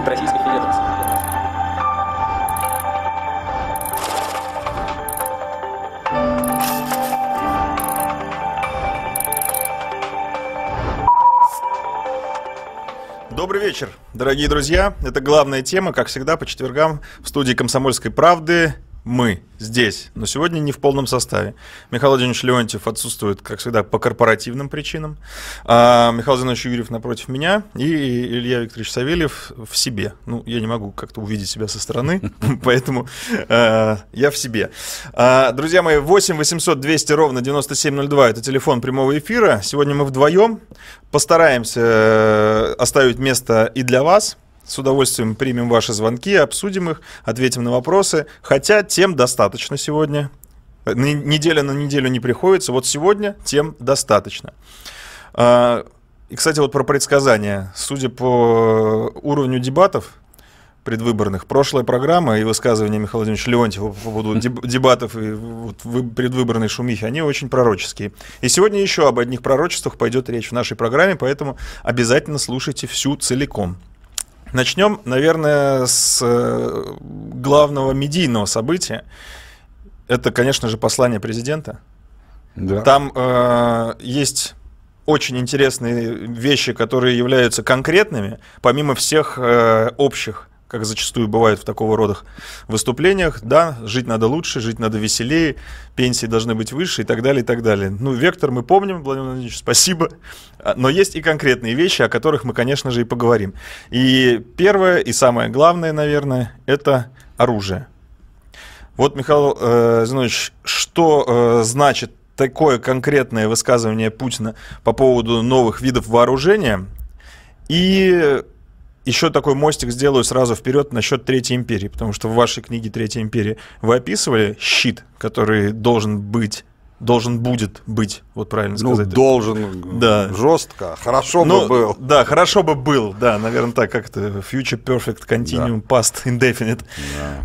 граждан Российской Федерации. Добрый вечер, дорогие друзья. Это главная тема, как всегда, по четвергам в студии «Комсомольской правды» мы здесь, но сегодня не в полном составе. Михаил Владимирович Леонтьев отсутствует, как всегда, по корпоративным причинам. А Михаил Зинович Юрьев напротив меня и Илья Викторович Савельев в себе. Ну, я не могу как-то увидеть себя со стороны, поэтому э, я в себе. А, друзья мои, 8 800 200 ровно 9702 – это телефон прямого эфира. Сегодня мы вдвоем постараемся э, оставить место и для вас – с удовольствием примем ваши звонки, обсудим их, ответим на вопросы. Хотя тем достаточно сегодня. Неделя на неделю не приходится. Вот сегодня тем достаточно. А, и, кстати, вот про предсказания. Судя по уровню дебатов предвыборных, прошлая программа и высказывания Михаила Владимировича Леонтьева по поводу дебатов и вот предвыборной шумихи, они очень пророческие. И сегодня еще об одних пророчествах пойдет речь в нашей программе, поэтому обязательно слушайте всю целиком. Начнем, наверное, с э, главного медийного события. Это, конечно же, послание президента. Да. Там э, есть очень интересные вещи, которые являются конкретными, помимо всех э, общих как зачастую бывает в такого рода выступлениях, да, жить надо лучше, жить надо веселее, пенсии должны быть выше и так далее, и так далее. Ну, вектор мы помним, Владимир Владимирович, спасибо. А, но есть и конкретные вещи, о которых мы, конечно же, и поговорим. И первое, и самое главное, наверное, это оружие. Вот, Михаил э, Зинович, что э, значит такое конкретное высказывание Путина по поводу новых видов вооружения? И еще такой мостик сделаю сразу вперед насчет Третьей империи, потому что в вашей книге Третья империя вы описывали щит, который должен быть должен будет быть, вот правильно ну, сказать. Ну, должен да. жестко, хорошо Но, бы ну, был. Да, хорошо бы был, да, наверное, так как-то Future Perfect Continuum да. Past Indefinite.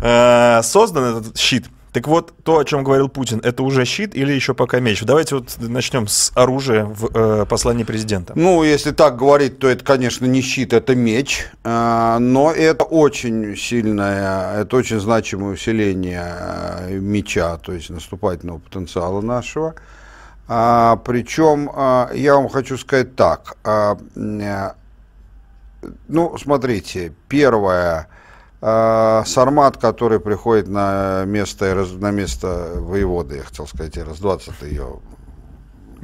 Да. А, создан этот щит – так вот, то, о чем говорил Путин, это уже щит или еще пока меч? Давайте вот начнем с оружия в э, послании президента. Ну, если так говорить, то это, конечно, не щит, это меч. Э, но это очень сильное, это очень значимое усиление э, меча, то есть наступательного потенциала нашего. А, причем а, э, я вам хочу сказать так. А, ну, смотрите, первое, а, Сармат, который приходит на место, на место воеводы, я хотел сказать, раз-20 ее.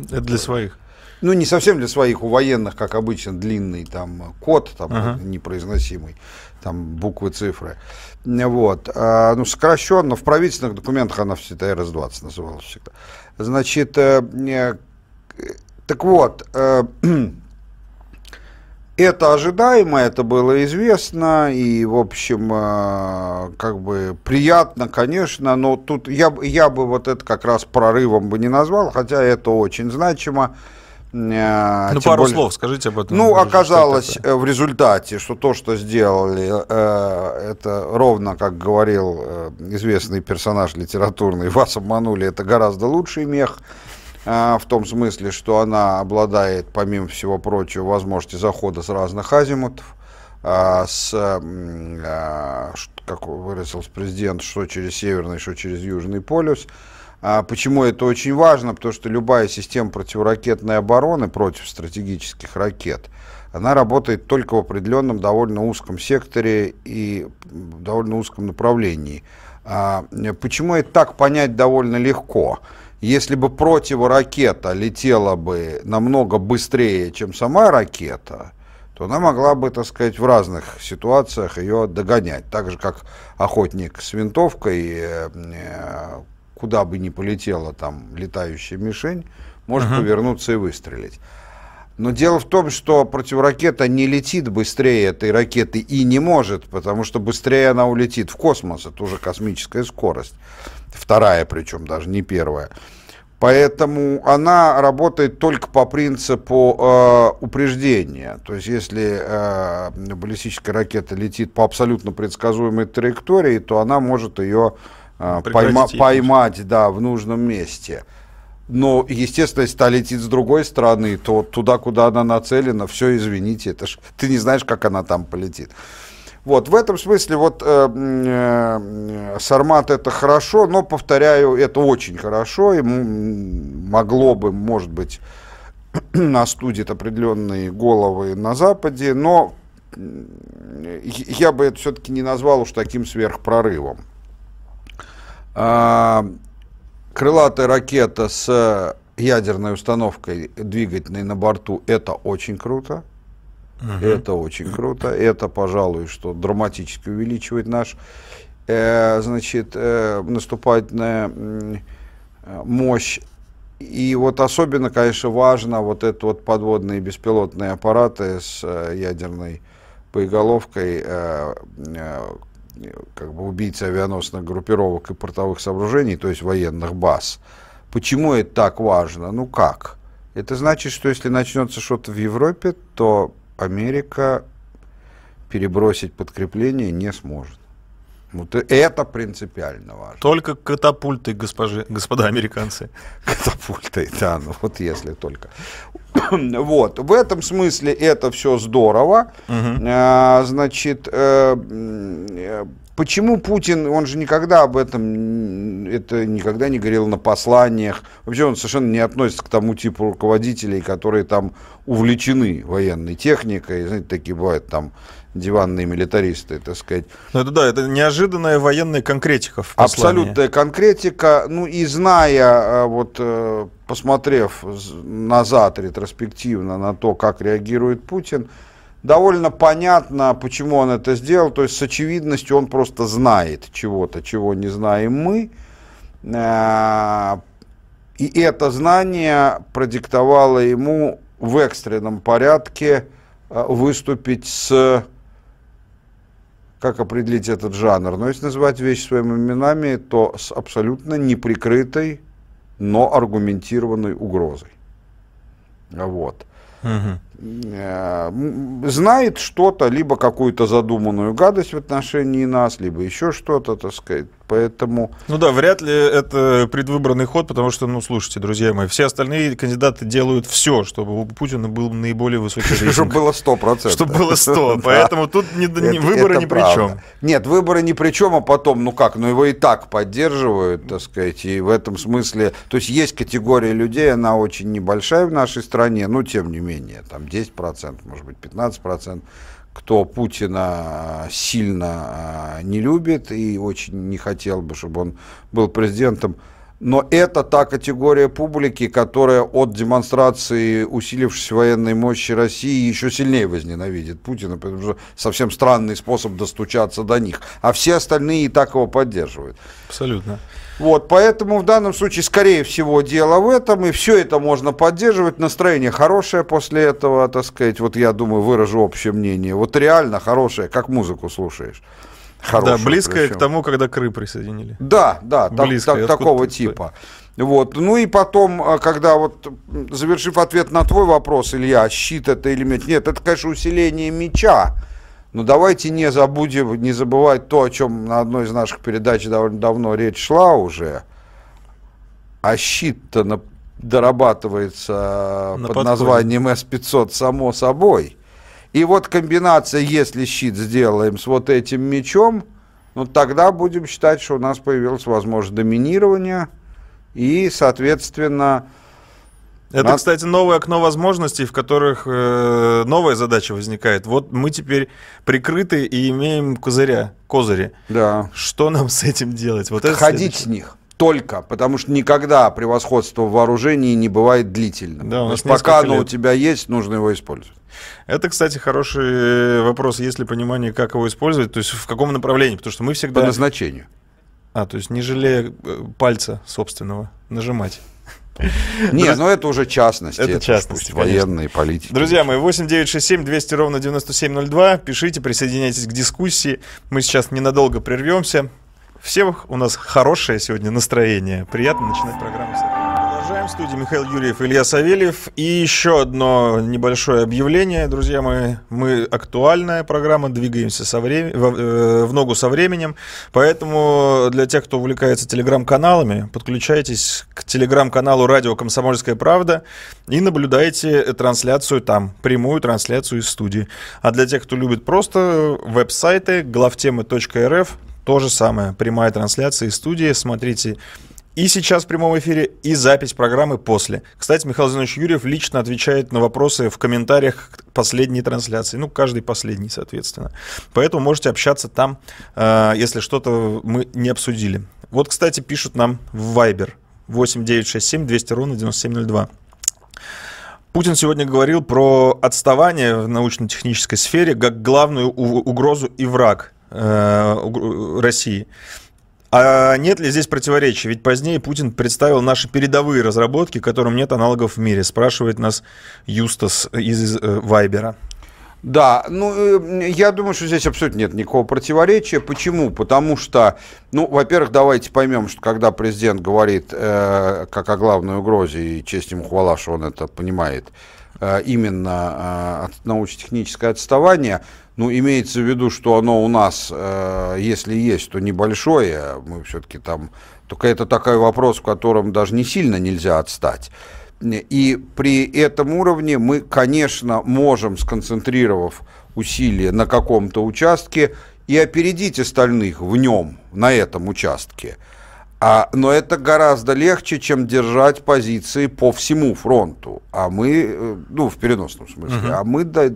Это для своих? Ну, не совсем для своих, у военных, как обычно, длинный там код, там ага. непроизносимый, там буквы, цифры. Вот. А, ну, сокращенно, в правительственных документах она всегда РС-20 называлась всегда. Значит, э, э, так вот, э, Это ожидаемо, это было известно, и, в общем, э, как бы приятно, конечно, но тут я, я бы вот это как раз прорывом бы не назвал, хотя это очень значимо. Э, ну, пару более, слов скажите об этом. Ну, оказалось э, в результате, что то, что сделали, это ровно, как говорил известный персонаж литературный, вас обманули, это гораздо лучший мех. А, в том смысле, что она обладает, помимо всего прочего, возможностью захода с разных азимутов, а, с, а, как выразился президент, что через Северный, что через Южный полюс. Почему это очень важно? Потому что любая система противоракетной обороны против стратегических ракет, она работает только в определенном довольно узком секторе и довольно узком направлении. Почему это так понять довольно легко? Легко если бы противоракета летела бы намного быстрее, чем сама ракета, то она могла бы, так сказать, в разных ситуациях ее догонять. Так же, как охотник с винтовкой, э, куда бы ни полетела там летающая мишень, может uh-huh. повернуться и выстрелить. Но дело в том, что противоракета не летит быстрее этой ракеты и не может, потому что быстрее она улетит в космос, это уже космическая скорость. Вторая причем, даже не первая. Поэтому она работает только по принципу э, упреждения. То есть, если э, баллистическая ракета летит по абсолютно предсказуемой траектории, то она может ее э, пойма, поймать да, в нужном месте. Но, естественно, если она летит с другой стороны, то туда, куда она нацелена, все, извините, это ж, ты не знаешь, как она там полетит. Вот, в этом смысле вот э, э, Сармат это хорошо, но, повторяю, это очень хорошо, и могло бы, может быть, остудит определенные головы на Западе, но я бы это все-таки не назвал уж таким сверхпрорывом. А, крылатая ракета с ядерной установкой двигательной на борту – это очень круто. Uh-huh. Это очень круто. Это, пожалуй, что драматически увеличивает наш, э, значит, э, наступательная э, мощь. И вот особенно, конечно, важно вот это вот подводные беспилотные аппараты с э, ядерной боеголовкой, э, э, как бы убийцы авианосных группировок и портовых сооружений, то есть военных баз. Почему это так важно? Ну как? Это значит, что если начнется что-то в Европе, то Америка перебросить подкрепление не сможет. Вот это принципиально важно. Только катапульты, госпожи, господа американцы. Катапульты, да, ну вот если только. вот, в этом смысле это все здорово. А, значит, э, э, Почему Путин, он же никогда об этом, это никогда не говорил на посланиях. Вообще он совершенно не относится к тому типу руководителей, которые там увлечены военной техникой. Знаете, такие бывают там диванные милитаристы, так сказать. Ну это да, это неожиданная военная конкретика в послании. Абсолютная конкретика. Ну и зная, э, вот э, посмотрев назад ретроспективно на то, как реагирует Путин, довольно понятно, почему он это сделал. То есть с очевидностью он просто знает чего-то, чего не знаем мы. Э, и это знание продиктовало ему в экстренном порядке э, выступить с... Как определить этот жанр? Но ну, если называть вещи своими именами, то с абсолютно неприкрытой, но аргументированной угрозой. Вот. Угу знает что-то, либо какую-то задуманную гадость в отношении нас, либо еще что-то, так сказать. Поэтому... Ну да, вряд ли это предвыборный ход, потому что, ну, слушайте, друзья мои, все остальные кандидаты делают все, чтобы у Путина был наиболее высокий рейтинг. Чтобы было 100%. Чтобы было 100, поэтому тут выборы ни при чем. Нет, выборы ни при чем, а потом, ну как, ну его и так поддерживают, так сказать, и в этом смысле... То есть есть категория людей, она очень небольшая в нашей стране, но тем не менее, там 10%, может быть, 15% кто Путина а, сильно а, не любит и очень не хотел бы, чтобы он был президентом. Но это та категория публики, которая от демонстрации усилившейся военной мощи России еще сильнее возненавидит Путина, потому что совсем странный способ достучаться до них. А все остальные и так его поддерживают. Абсолютно. Вот, поэтому в данном случае, скорее всего, дело в этом, и все это можно поддерживать. Настроение хорошее после этого, так сказать, вот я думаю, выражу общее мнение. Вот реально хорошее, как музыку слушаешь. Хорошее, да, близкое причем. к тому, когда кры присоединили. Да, да, близкое, так, так, такого типа. Вот. Ну и потом, э, когда вот, завершив ответ на твой вопрос, Илья, щит это или меч, нет, это, конечно, усиление меча. Но ну, давайте не забудем, не забывать то, о чем на одной из наших передач довольно давно речь шла уже. А щит-то дорабатывается э, на под подходе. названием С-500 само собой. И вот комбинация, если щит сделаем с вот этим мечом, ну тогда будем считать, что у нас появилась возможность доминирования и, соответственно, это, Нас... кстати, новое окно возможностей, в которых э, новая задача возникает. Вот мы теперь прикрыты и имеем козыря, козыри. Да. Что нам с этим делать? Вот Ходить с них только, потому что никогда превосходство в вооружении не бывает длительным. Да, у нас Значит, пока лет. у тебя есть, нужно его использовать. Это, кстати, хороший э, вопрос, есть ли понимание, как его использовать, то есть в каком направлении, потому что мы всегда... По назначению. А, то есть не жалея э, пальца собственного нажимать. Не, ну это уже частности. Это, это частности, Военные, политики. Друзья мои, 8 9 6 7 200 ровно 9702. Пишите, присоединяйтесь к дискуссии. Мы сейчас ненадолго прервемся. Всех у нас хорошее сегодня настроение. Приятно начинать программу в студии Михаил Юрьев, Илья Савельев. И еще одно небольшое объявление, друзья мои. Мы актуальная программа, двигаемся со врем... в, э, в ногу со временем. Поэтому для тех, кто увлекается телеграм-каналами, подключайтесь к телеграм-каналу «Радио Комсомольская правда» и наблюдайте трансляцию там, прямую трансляцию из студии. А для тех, кто любит просто веб-сайты главтемы.рф, то же самое, прямая трансляция из студии. Смотрите и сейчас в прямом эфире, и запись программы после. Кстати, Михаил Зинович Юрьев лично отвечает на вопросы в комментариях к последней трансляции. Ну, каждый последний, соответственно. Поэтому можете общаться там, э, если что-то мы не обсудили. Вот, кстати, пишут нам в Viber 8967 200 ровно 9702. Путин сегодня говорил про отставание в научно-технической сфере как главную угрозу и враг э, России. А нет ли здесь противоречия? Ведь позднее Путин представил наши передовые разработки, которым нет аналогов в мире, спрашивает нас Юстас из э, Вайбера. Да, ну, э, я думаю, что здесь абсолютно нет никакого противоречия. Почему? Потому что, ну, во-первых, давайте поймем, что когда президент говорит э, как о главной угрозе, и честь ему хвала, что он это понимает, э, именно э, от научно-техническое отставание – ну, имеется в виду, что оно у нас, э, если есть, то небольшое. Мы все-таки там... Только это такой вопрос, в котором даже не сильно нельзя отстать. И при этом уровне мы, конечно, можем, сконцентрировав усилия на каком-то участке, и опередить остальных в нем, на этом участке – а, но это гораздо легче, чем держать позиции по всему фронту. А мы, э, ну, в переносном смысле, Uh -huh. а мы, да,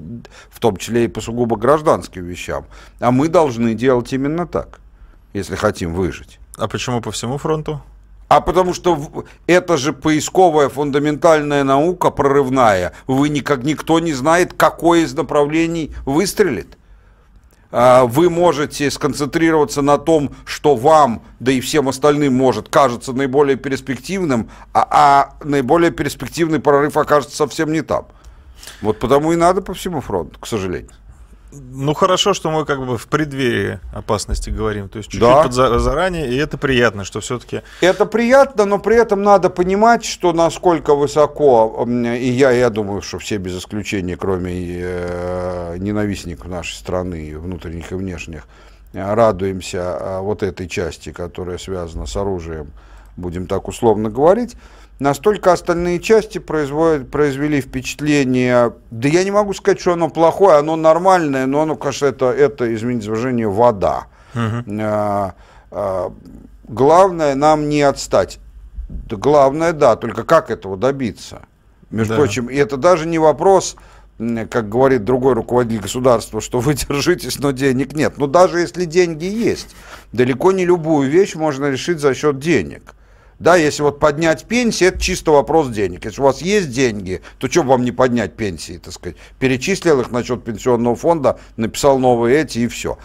в том числе и по сугубо гражданским вещам, а мы должны делать именно так, если хотим выжить. А почему по всему фронту? А потому что это же поисковая фундаментальная наука прорывная. Вы никак никто не знает, какое из направлений выстрелит. А, вы можете сконцентрироваться на том, что вам, да и всем остальным может, кажется наиболее перспективным, а, а наиболее перспективный прорыв окажется совсем не там. Вот потому и надо по всему фронту, к сожалению. Ну хорошо, что мы как бы в преддверии опасности говорим, то есть чуть-чуть да. подза- заранее, и это приятно, что все-таки... Это приятно, но при этом надо понимать, что насколько высоко, и я, я думаю, что все без исключения, кроме э, ненавистников нашей страны, внутренних и внешних, э, радуемся а, вот этой части, которая связана с оружием, будем так условно говорить, Настолько остальные части производят, произвели впечатление. Да я не могу сказать, что оно плохое, оно нормальное, но оно, конечно, это, это извините выражение, вода. Угу. главное нам не отстать. главное, да, только как этого добиться? Между да. прочим, и это даже не вопрос, как говорит другой руководитель государства, что вы держитесь, но денег нет. Но даже если деньги есть, далеко не любую вещь можно решить за счет денег. Да, если вот поднять пенсии, это чисто вопрос денег. Если у вас есть деньги, то что вам не поднять пенсии, так сказать? Перечислил их на счет пенсионного фонда, написал новые эти и все.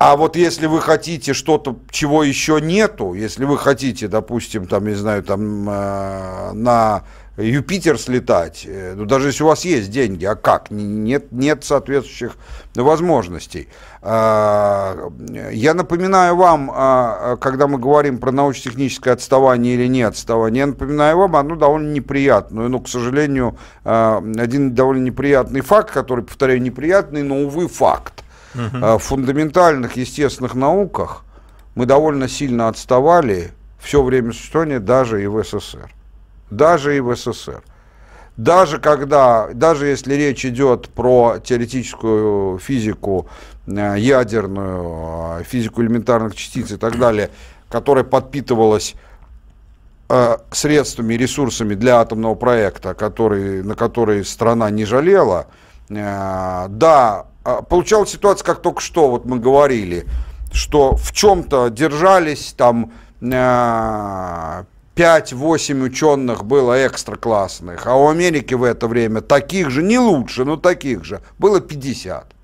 А вот если вы хотите что-то, чего еще нету, если вы хотите, допустим, там, не знаю, там э, на Юпитер слетать, э, ну, даже если у вас есть деньги, а как? Нет, нет соответствующих возможностей. Э, я напоминаю вам, э, когда мы говорим про научно-техническое отставание или не отставание, я напоминаю вам одну довольно неприятное, ну, к сожалению, э, один довольно неприятный факт, который, повторяю, неприятный, но, увы, факт. А, в фундаментальных естественных науках мы довольно сильно отставали все время существования даже и в СССР. Даже и в СССР. Даже когда, даже если речь идет про теоретическую физику э, ядерную, э, физику элементарных частиц и так далее, которая подпитывалась э, средствами и ресурсами для атомного проекта, который, на который страна не жалела, Э, да, э, получалась ситуация, как только что вот мы говорили, что в чем-то держались, там 5-8 э, ученых было экстра классных, а у Америки в это время таких же, не лучше, но таких же, было 50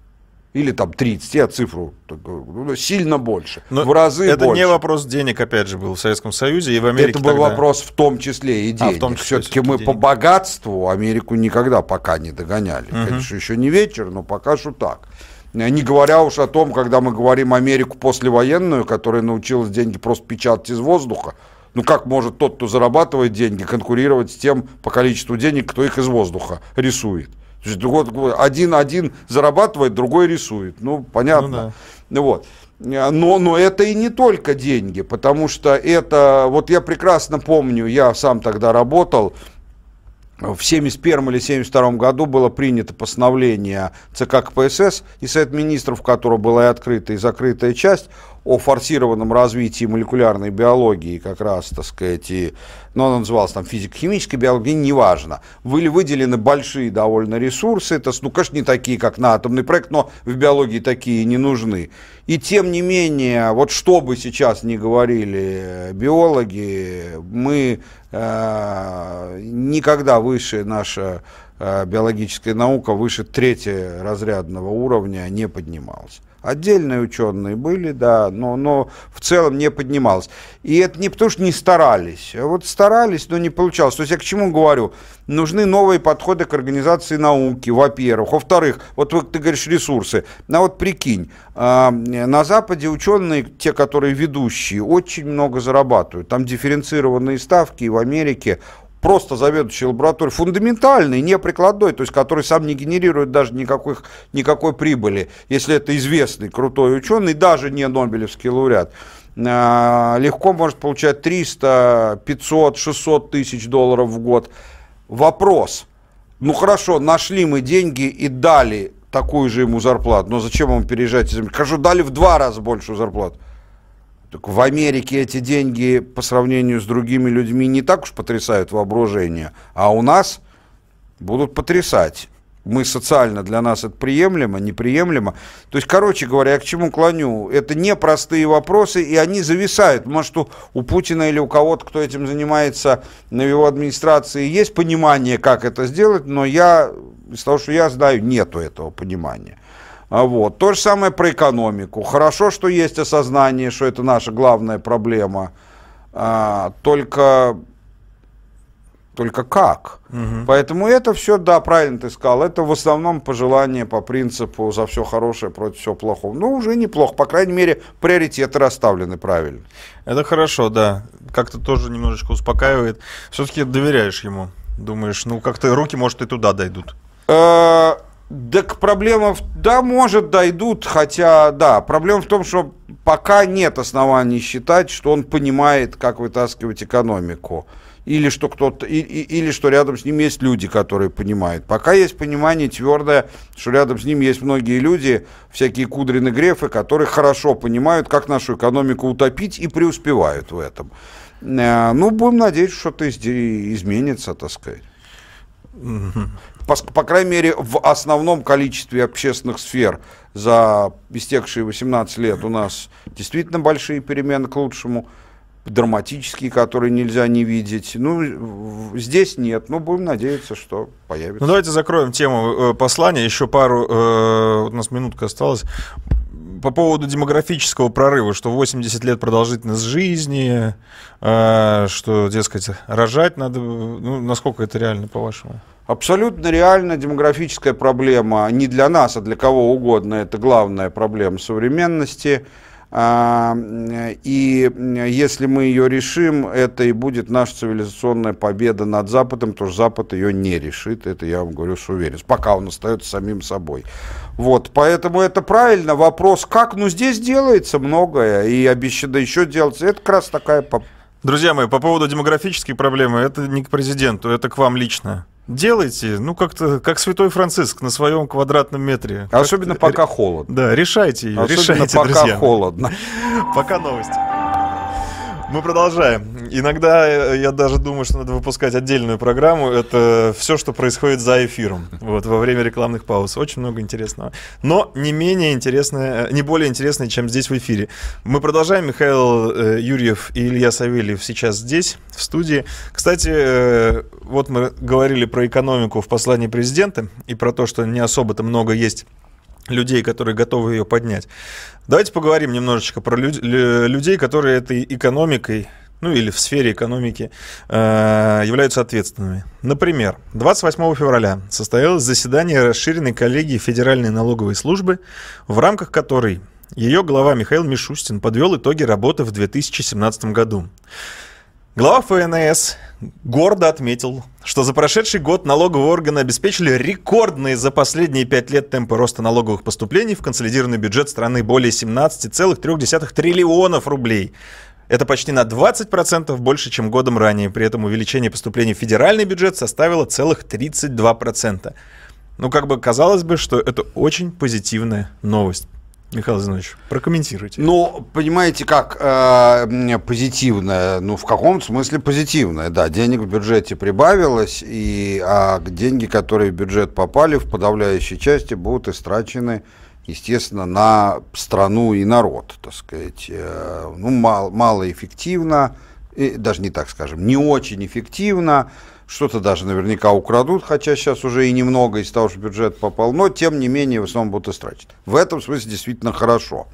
или там 30, я цифру э, ну, сильно больше, Но в разы это больше. Это не вопрос денег, опять же, был в Советском Союзе и в Америке. Это был тогда... вопрос в том числе и денег. А, в том числе Все-таки мы денег. по богатству Америку никогда пока не догоняли. Угу. Конечно, еще не вечер, но пока что так. Э, не говоря уж о том, когда мы говорим Америку послевоенную, которая научилась деньги просто печатать из воздуха, ну как может тот, кто зарабатывает деньги, конкурировать с тем по количеству денег, кто их из воздуха рисует? То есть вот Один один зарабатывает, другой рисует. Ну, понятно. Ну, да. вот. Но, но это и не только деньги, потому что это, вот я прекрасно помню, я сам тогда работал, в 71 или 72 году было принято постановление ЦК КПСС и Совет Министров, в котором была и открытая, и закрытая часть, о форсированном развитии молекулярной биологии, как раз, так сказать, и, но ну, она называлась там физико-химической биологией, неважно. Были выделены большие довольно ресурсы, это, ну, конечно, не такие, как на атомный проект, но в биологии такие не нужны. И тем не менее, вот что бы сейчас ни говорили э, биологи, мы э, никогда выше наша э, биологическая наука выше третьего разрядного уровня не поднималась. Отдельные ученые были, да, но, но в целом не поднималось. И это не потому, что не старались. А вот старались, но не получалось. То есть я к чему говорю? Нужны новые подходы к организации науки, во-первых. Во-вторых, вот ты говоришь ресурсы. А вот прикинь, а, на Западе ученые, те, которые ведущие, очень много зарабатывают. Там дифференцированные ставки, и в Америке просто заведующий лабораторией, фундаментальный, не прикладной, то есть который сам не генерирует даже никаких, никакой прибыли, если это известный крутой ученый, даже не Нобелевский лауреат, а, легко может получать 300, 500, 600 тысяч долларов в год. Вопрос, ну хорошо, нашли мы деньги и дали такую же ему зарплату, но зачем ему переезжать из Америки? Хорошо, дали в два раза большую зарплату. Так в Америке эти деньги по сравнению с другими людьми не так уж потрясают воображение, а у нас будут потрясать. Мы социально, для нас это приемлемо, неприемлемо. То есть, короче говоря, я к чему клоню? Это непростые вопросы, и они зависают. Может, у, у Путина или у кого-то, кто этим занимается, на его администрации есть понимание, как это сделать, но я, из того, что я знаю, нету этого понимания. А вот. То же самое про экономику. Хорошо, что есть осознание, что это наша главная проблема. А, только, только как? Угу. Поэтому это все, да, правильно ты сказал, это в основном пожелание по принципу за все хорошее против всего плохого. Ну, уже неплохо, по крайней мере, приоритеты расставлены правильно. Это хорошо, да. Как-то тоже немножечко успокаивает. Все-таки доверяешь ему. Думаешь, ну как-то руки, может, и туда дойдут. Э, так проблема, в... да, может, дойдут, хотя, да, проблема в том, что пока нет оснований считать, что он понимает, как вытаскивать экономику. Или что, кто-то, и, или что рядом с ним есть люди, которые понимают. Пока есть понимание твердое, что рядом с ним есть многие люди, всякие кудрины грефы, которые хорошо понимают, как нашу экономику утопить и преуспевают в этом. Э, ну, будем надеяться, что-то изменится, так сказать по, по крайней мере, в основном количестве общественных сфер за истекшие 18 лет у нас действительно большие перемены к лучшему, драматические, которые нельзя не видеть. Ну, здесь нет, но ну, будем надеяться, что появится. Ну, давайте закроем тему э, послания. Еще пару, э, у нас минутка осталась по поводу демографического прорыва, что 80 лет продолжительность жизни, э, что, дескать, рожать надо, э, ну, насколько это реально, по-вашему? Абсолютно реальная демографическая проблема не для нас, а для кого угодно. Это главная проблема современности. А, и если мы ее решим, это и будет наша цивилизационная победа над Западом, потому что Запад ее не решит, это я вам говорю с уверенностью, пока он остается самим собой. Вот, поэтому это правильно, вопрос как, ну здесь делается многое, и обещано еще делать. это как раз такая... Друзья мои, по поводу демографической проблемы, это не к президенту, это к вам лично. Делайте, ну как-то, как святой Франциск на своем квадратном метре. Особенно как-то... пока холодно. Да, решайте ее, Особенно решайте, пока друзья. холодно. Пока новости. Мы продолжаем. Иногда э, я даже думаю, что надо выпускать отдельную программу. Это все, что происходит за эфиром. Вот во время рекламных пауз. Очень много интересного. Но не менее интересное, э, не более интересное, чем здесь в эфире. Мы продолжаем. Михаил э, Юрьев и Илья Савельев сейчас здесь, в студии. Кстати, вот мы говорили про экономику в послании президента и про то, что не особо-то много есть людей, которые готовы ее поднять. Давайте поговорим немножечко про людей, которые этой экономикой, ну или в сфере экономики, э, являются ответственными. Например, 28 февраля состоялось заседание расширенной коллегии Федеральной налоговой службы, в рамках которой ее глава Михаил Мишустин подвел итоги работы в 2017 году. Глава ФНС гордо отметил, что за прошедший год налоговые органы обеспечили рекордные за последние пять лет темпы роста налоговых поступлений в консолидированный бюджет страны более 17,3 триллионов рублей. Это почти на 20% больше, чем годом ранее. При этом увеличение поступлений в федеральный бюджет составило целых 32%. Ну, как бы казалось бы, что это очень позитивная новость. Михаил Зинович, прокомментируйте. Ну, понимаете, как э, позитивное, ну, в каком смысле позитивное, да, денег в бюджете прибавилось, и а деньги, которые в бюджет попали, в подавляющей части будут истрачены, естественно, на страну и народ, так сказать, э, ну, мал, малоэффективно, и, даже не так скажем, не очень эффективно, что-то даже наверняка украдут, хотя сейчас уже и немного из того, что бюджет попал, но тем не менее в основном будут истрачивать. В этом смысле действительно хорошо.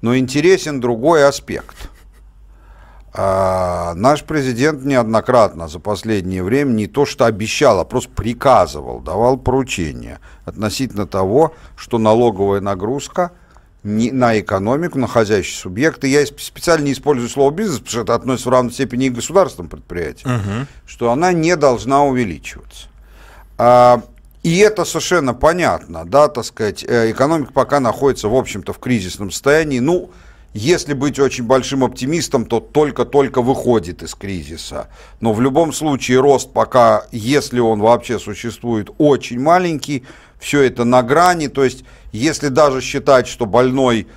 Но интересен другой аспект. А, наш президент неоднократно за последнее время не то что обещал, а просто приказывал, давал поручения относительно того, что налоговая нагрузка – не, на экономику, на хозяйственные субъекты. Я специально не использую слово бизнес, потому что это относится в равной степени и к государственным предприятиям, угу. что она не должна увеличиваться. А, и это совершенно понятно, да, так сказать, э, экономика пока находится, в общем-то, в кризисном состоянии. Ну, если быть очень большим оптимистом, то только-только выходит из кризиса. Но в любом случае рост пока, если он вообще существует, очень маленький, все это на грани. То есть, если даже считать, что больной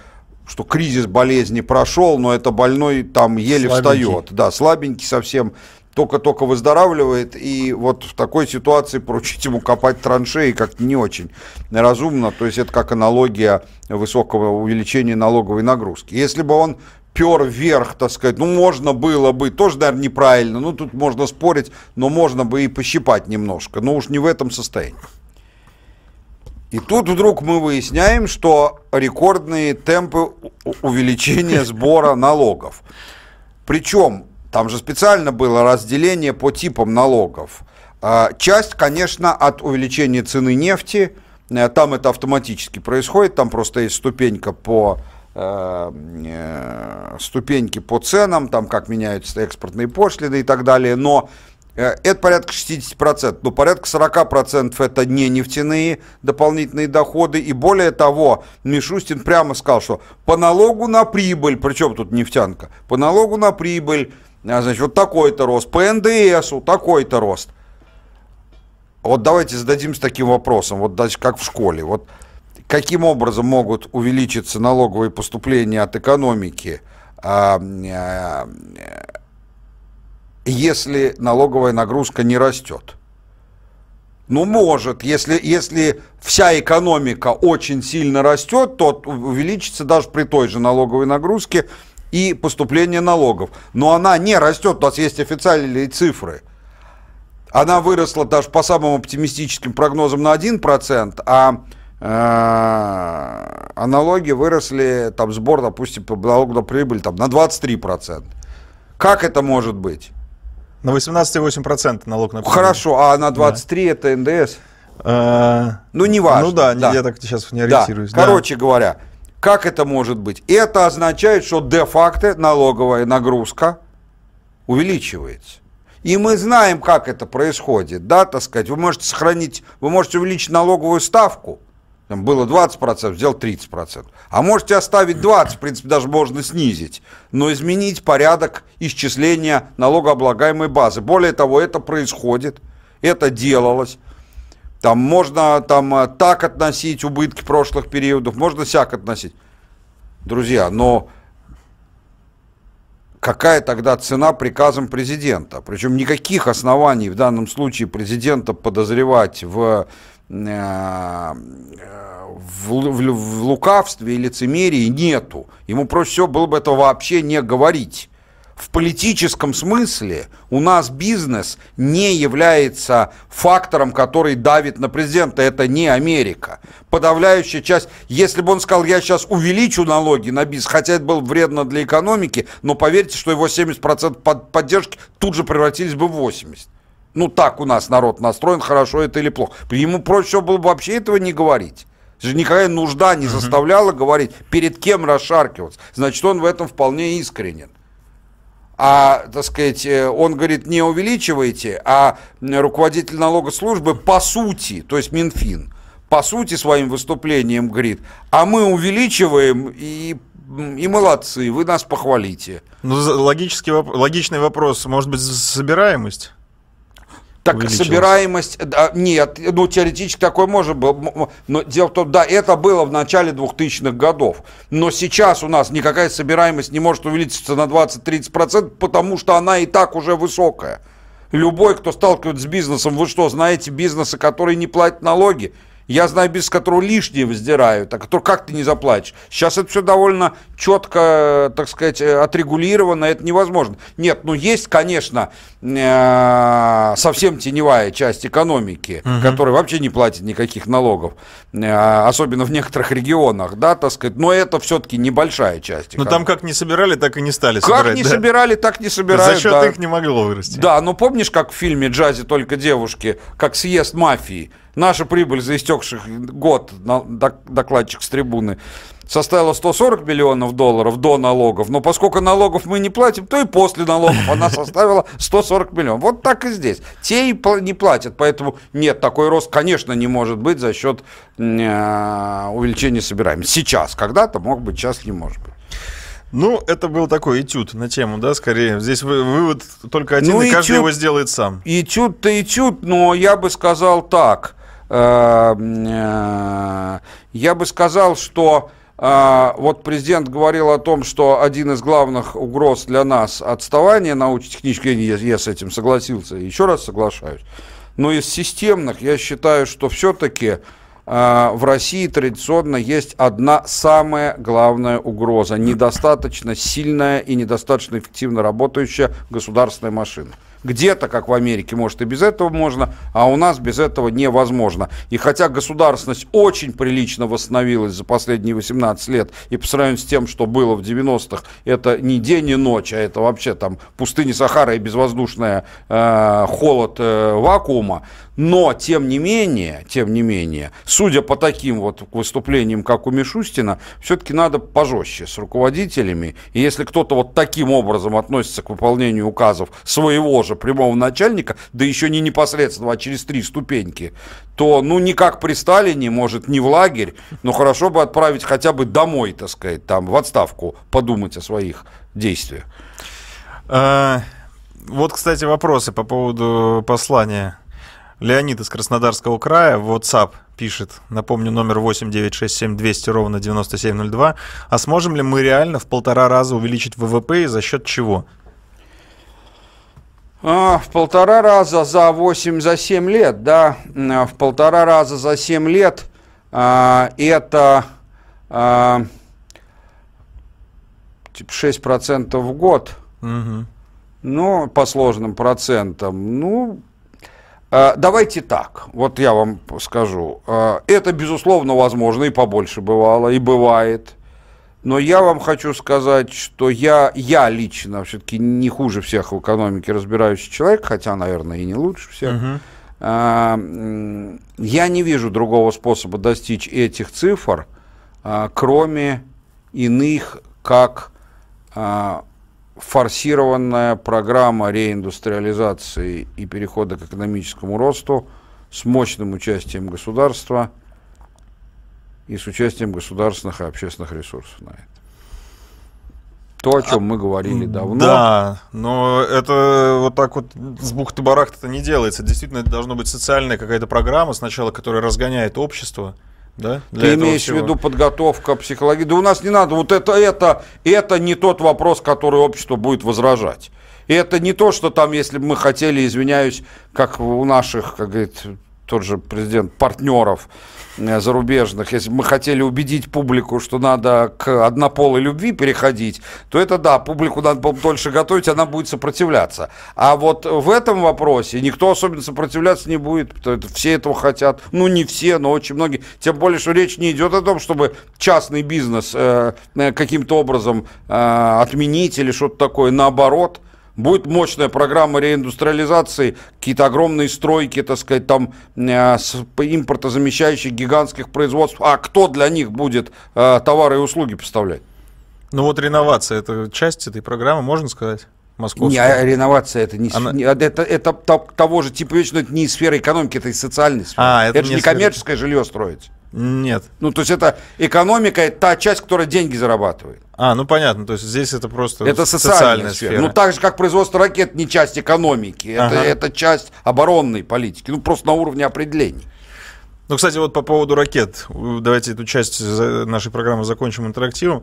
что кризис болезни прошел, но это больной там еле слабенький. встает. Да, слабенький совсем, только-только выздоравливает, и вот в такой ситуации поручить ему копать траншеи как-то не очень разумно, то есть это как аналогия высокого увеличения налоговой нагрузки. Если бы он пер вверх, так сказать, ну можно было бы, тоже, наверное, неправильно, ну тут можно спорить, но можно бы и пощипать немножко, но уж не в этом состоянии. И тут вдруг мы выясняем, что рекордные темпы увеличения сбора налогов. Причем там же специально было разделение по типам налогов. А, часть, конечно, от увеличения цены нефти, э, там это автоматически происходит, там просто есть ступенька по э, э, ступеньки по ценам, там как меняются экспортные пошлины и так далее, но Э, это порядка 60%, но ну, порядка 40% это не нефтяные дополнительные доходы. И более того, Мишустин прямо сказал, что по налогу на прибыль, причем тут нефтянка, по налогу на прибыль, а, значит, вот такой-то рост, по НДСу такой-то рост. Вот давайте зададимся таким вопросом, вот дальше как в школе. Вот каким образом могут увеличиться налоговые поступления от экономики, а, а, если налоговая нагрузка не растет? Ну, может, если, если вся экономика очень сильно растет, то увеличится даже при той же налоговой нагрузке и поступление налогов. Но она не растет, у нас есть официальные цифры. Она выросла даже по самым оптимистическим прогнозам на 1%, а э, аналоги выросли, там сбор, допустим, по налогу на прибыль там, на 23%. Как это может быть? На 18,8% налог на прибыль. Хорошо, а на 23 да. это НДС? А, ну, не важно. Ну да, да, я так сейчас не ориентируюсь. Да. Короче да. говоря, как это может быть? Это означает, что де-факто налоговая нагрузка увеличивается. И мы знаем, как это происходит, да, так сказать. Вы можете сохранить, вы можете увеличить налоговую ставку, там было 20%, сделал 30%. А можете оставить 20%, в принципе, даже можно снизить, но изменить порядок исчисления налогооблагаемой базы. Более того, это происходит, это делалось. Там можно там, э, так относить убытки прошлых периодов, можно сяк относить. Друзья, но какая тогда цена приказом президента? Причем никаких оснований в данном случае президента подозревать в Э, э, в, в, в лукавстве и лицемерии нету. Ему проще всего было бы этого вообще не говорить. В политическом смысле у нас бизнес не является фактором, который давит на президента. Это не Америка. Подавляющая часть, если бы он сказал, я сейчас увеличу налоги на бизнес, хотя это было вредно для экономики, но поверьте, что его 70% поддержки тут же превратились бы в 80% ну так у нас народ настроен, хорошо это или плохо. Ему проще было бы вообще этого не говорить. Же никакая нужда не заставляла говорить, перед кем расшаркиваться. Значит, он в этом вполне искренен. А, так сказать, э, он говорит, не увеличивайте, а руководитель налогослужбы по сути, то есть Минфин, по сути своим выступлением говорит, а мы увеличиваем и и молодцы, вы нас похвалите. Ну, логический, логичный вопрос, может быть, собираемость? Так собираемость, э, да, нет, ну теоретически такое может быть, но дело в том, да, это было в начале 2000-х годов, но сейчас у нас никакая собираемость не может увеличиться на 20-30%, потому что она и так уже высокая. Любой, кто сталкивается с бизнесом, вы что, знаете бизнесы, которые не платят налоги? Я знаю бизнес, которого лишнее воздирают, а который как ты не заплачешь. Сейчас это все довольно четко, так сказать, э, отрегулировано, это невозможно. Нет, ну есть, конечно, э, совсем теневая часть экономики, угу. которая вообще не платит никаких налогов, э, особенно в некоторых регионах, да, так сказать, но это все-таки небольшая часть. Но там как не собирали, так и не стали как собирать. Как не да? собирали, так не собирают. За счет да. их не могло вырасти. Да, но помнишь, как в фильме «Джазе только девушки», как съезд мафии – Наша прибыль за истекший год, докладчик с трибуны, составила 140 миллионов долларов до налогов, но поскольку налогов мы не платим, то и после налогов она составила 140 миллионов. Вот так и здесь. Те и не платят, поэтому нет, такой рост, конечно, не может быть за счет э, увеличения собираемости. Сейчас, когда-то, мог быть, сейчас не может быть. Ну, это был такой этюд на тему, да, скорее. Здесь вывод только один, ну, и этюд, каждый его сделает сам. Этюд-то этюд, но я бы сказал так. Эм, э, я бы сказал, что э, вот президент говорил о том, что один из главных угроз для нас отставание научно-техническое, я, я с этим согласился, еще раз соглашаюсь. Но из системных я считаю, что все-таки э, в России традиционно есть одна самая главная угроза – недостаточно сильная и недостаточно эффективно работающая государственная машина. Где-то, как в Америке, может, и без этого можно, а у нас без этого невозможно. И хотя государственность очень прилично восстановилась за последние 18 лет, и по сравнению с тем, что было в 90-х, это не день и ночь, а это вообще там пустыни Сахара и безвоздушная э, холод э, вакуума, но, тем не менее, тем не менее, судя по таким вот выступлениям, как у Мишустина, все-таки надо пожестче с руководителями. И если кто-то вот таким образом относится к выполнению указов своего же прямого начальника, да еще не непосредственно, а через три ступеньки, то, ну, не как при Сталине, может, не в лагерь, но хорошо бы отправить хотя бы домой, так сказать, там, в отставку, подумать о своих действиях. А, вот, кстати, вопросы по поводу послания Леонид из Краснодарского края в WhatsApp пишет, напомню, номер 8967 200 ровно 9702. А сможем ли мы реально в полтора раза увеличить ВВП и за счет чего? А, в полтора раза за 8, за 7 лет, да, а, в полтора раза за 7 лет а, это э, типа 6% в год, угу. ну, по сложным процентам, ну, а, давайте так, вот я вам скажу. А, это, безусловно, возможно, и побольше бывало, и бывает. Но я вам хочу сказать, что я, я лично все-таки не хуже всех в экономике разбираюсь человек, хотя, наверное, и не лучше всех. Угу. Я не вижу другого способа достичь этих цифр, кроме иных, как форсированная программа реиндустриализации и перехода к экономическому росту с мощным участием государства и с участием государственных и общественных ресурсов на это. То, о чем мы говорили а, давно. Да, но это вот так вот с бухты барахта это не делается. Действительно, это должна быть социальная какая-то программа сначала, которая разгоняет общество, да? Ты имеешь всего? в виду подготовка психологии? Да у нас не надо. Вот это, это, это не тот вопрос, который общество будет возражать. И это не то, что там, если бы мы хотели, извиняюсь, как у наших, как говорит тот же президент, партнеров, Э, зарубежных, если бы мы хотели убедить публику, что надо к однополой любви переходить, то это да, публику надо было дольше готовить, она будет сопротивляться. А вот в этом вопросе никто особенно сопротивляться не будет, потому что все этого хотят. Ну, не все, но очень многие. Тем более, что речь не идет о том, чтобы частный бизнес э, э каким-то образом э, отменить или что-то такое. Наоборот, Будет мощная программа реиндустриализации, какие-то огромные стройки, так сказать, там э, с импортозамещающих гигантских производств. А кто для них будет э, товары и услуги поставлять? Ну вот реновация, это часть этой программы, можно сказать? московская. Не, а реновация это не, Она... не а это, это того же типа вечно это не из сферы экономики, это из социальной сферы. А, это, это же не сфера... коммерческое жилье строить. Нет. Ну, то есть это экономика, это та часть, которая деньги зарабатывает. А, ну понятно, то есть здесь это просто это социальная, социальная сфера. сфера. Ну, так же, как производство ракет не часть экономики, ага. это, это часть оборонной политики, ну, просто на уровне определений. Ну, кстати, вот по поводу ракет. Давайте эту часть нашей программы закончим интерактивом.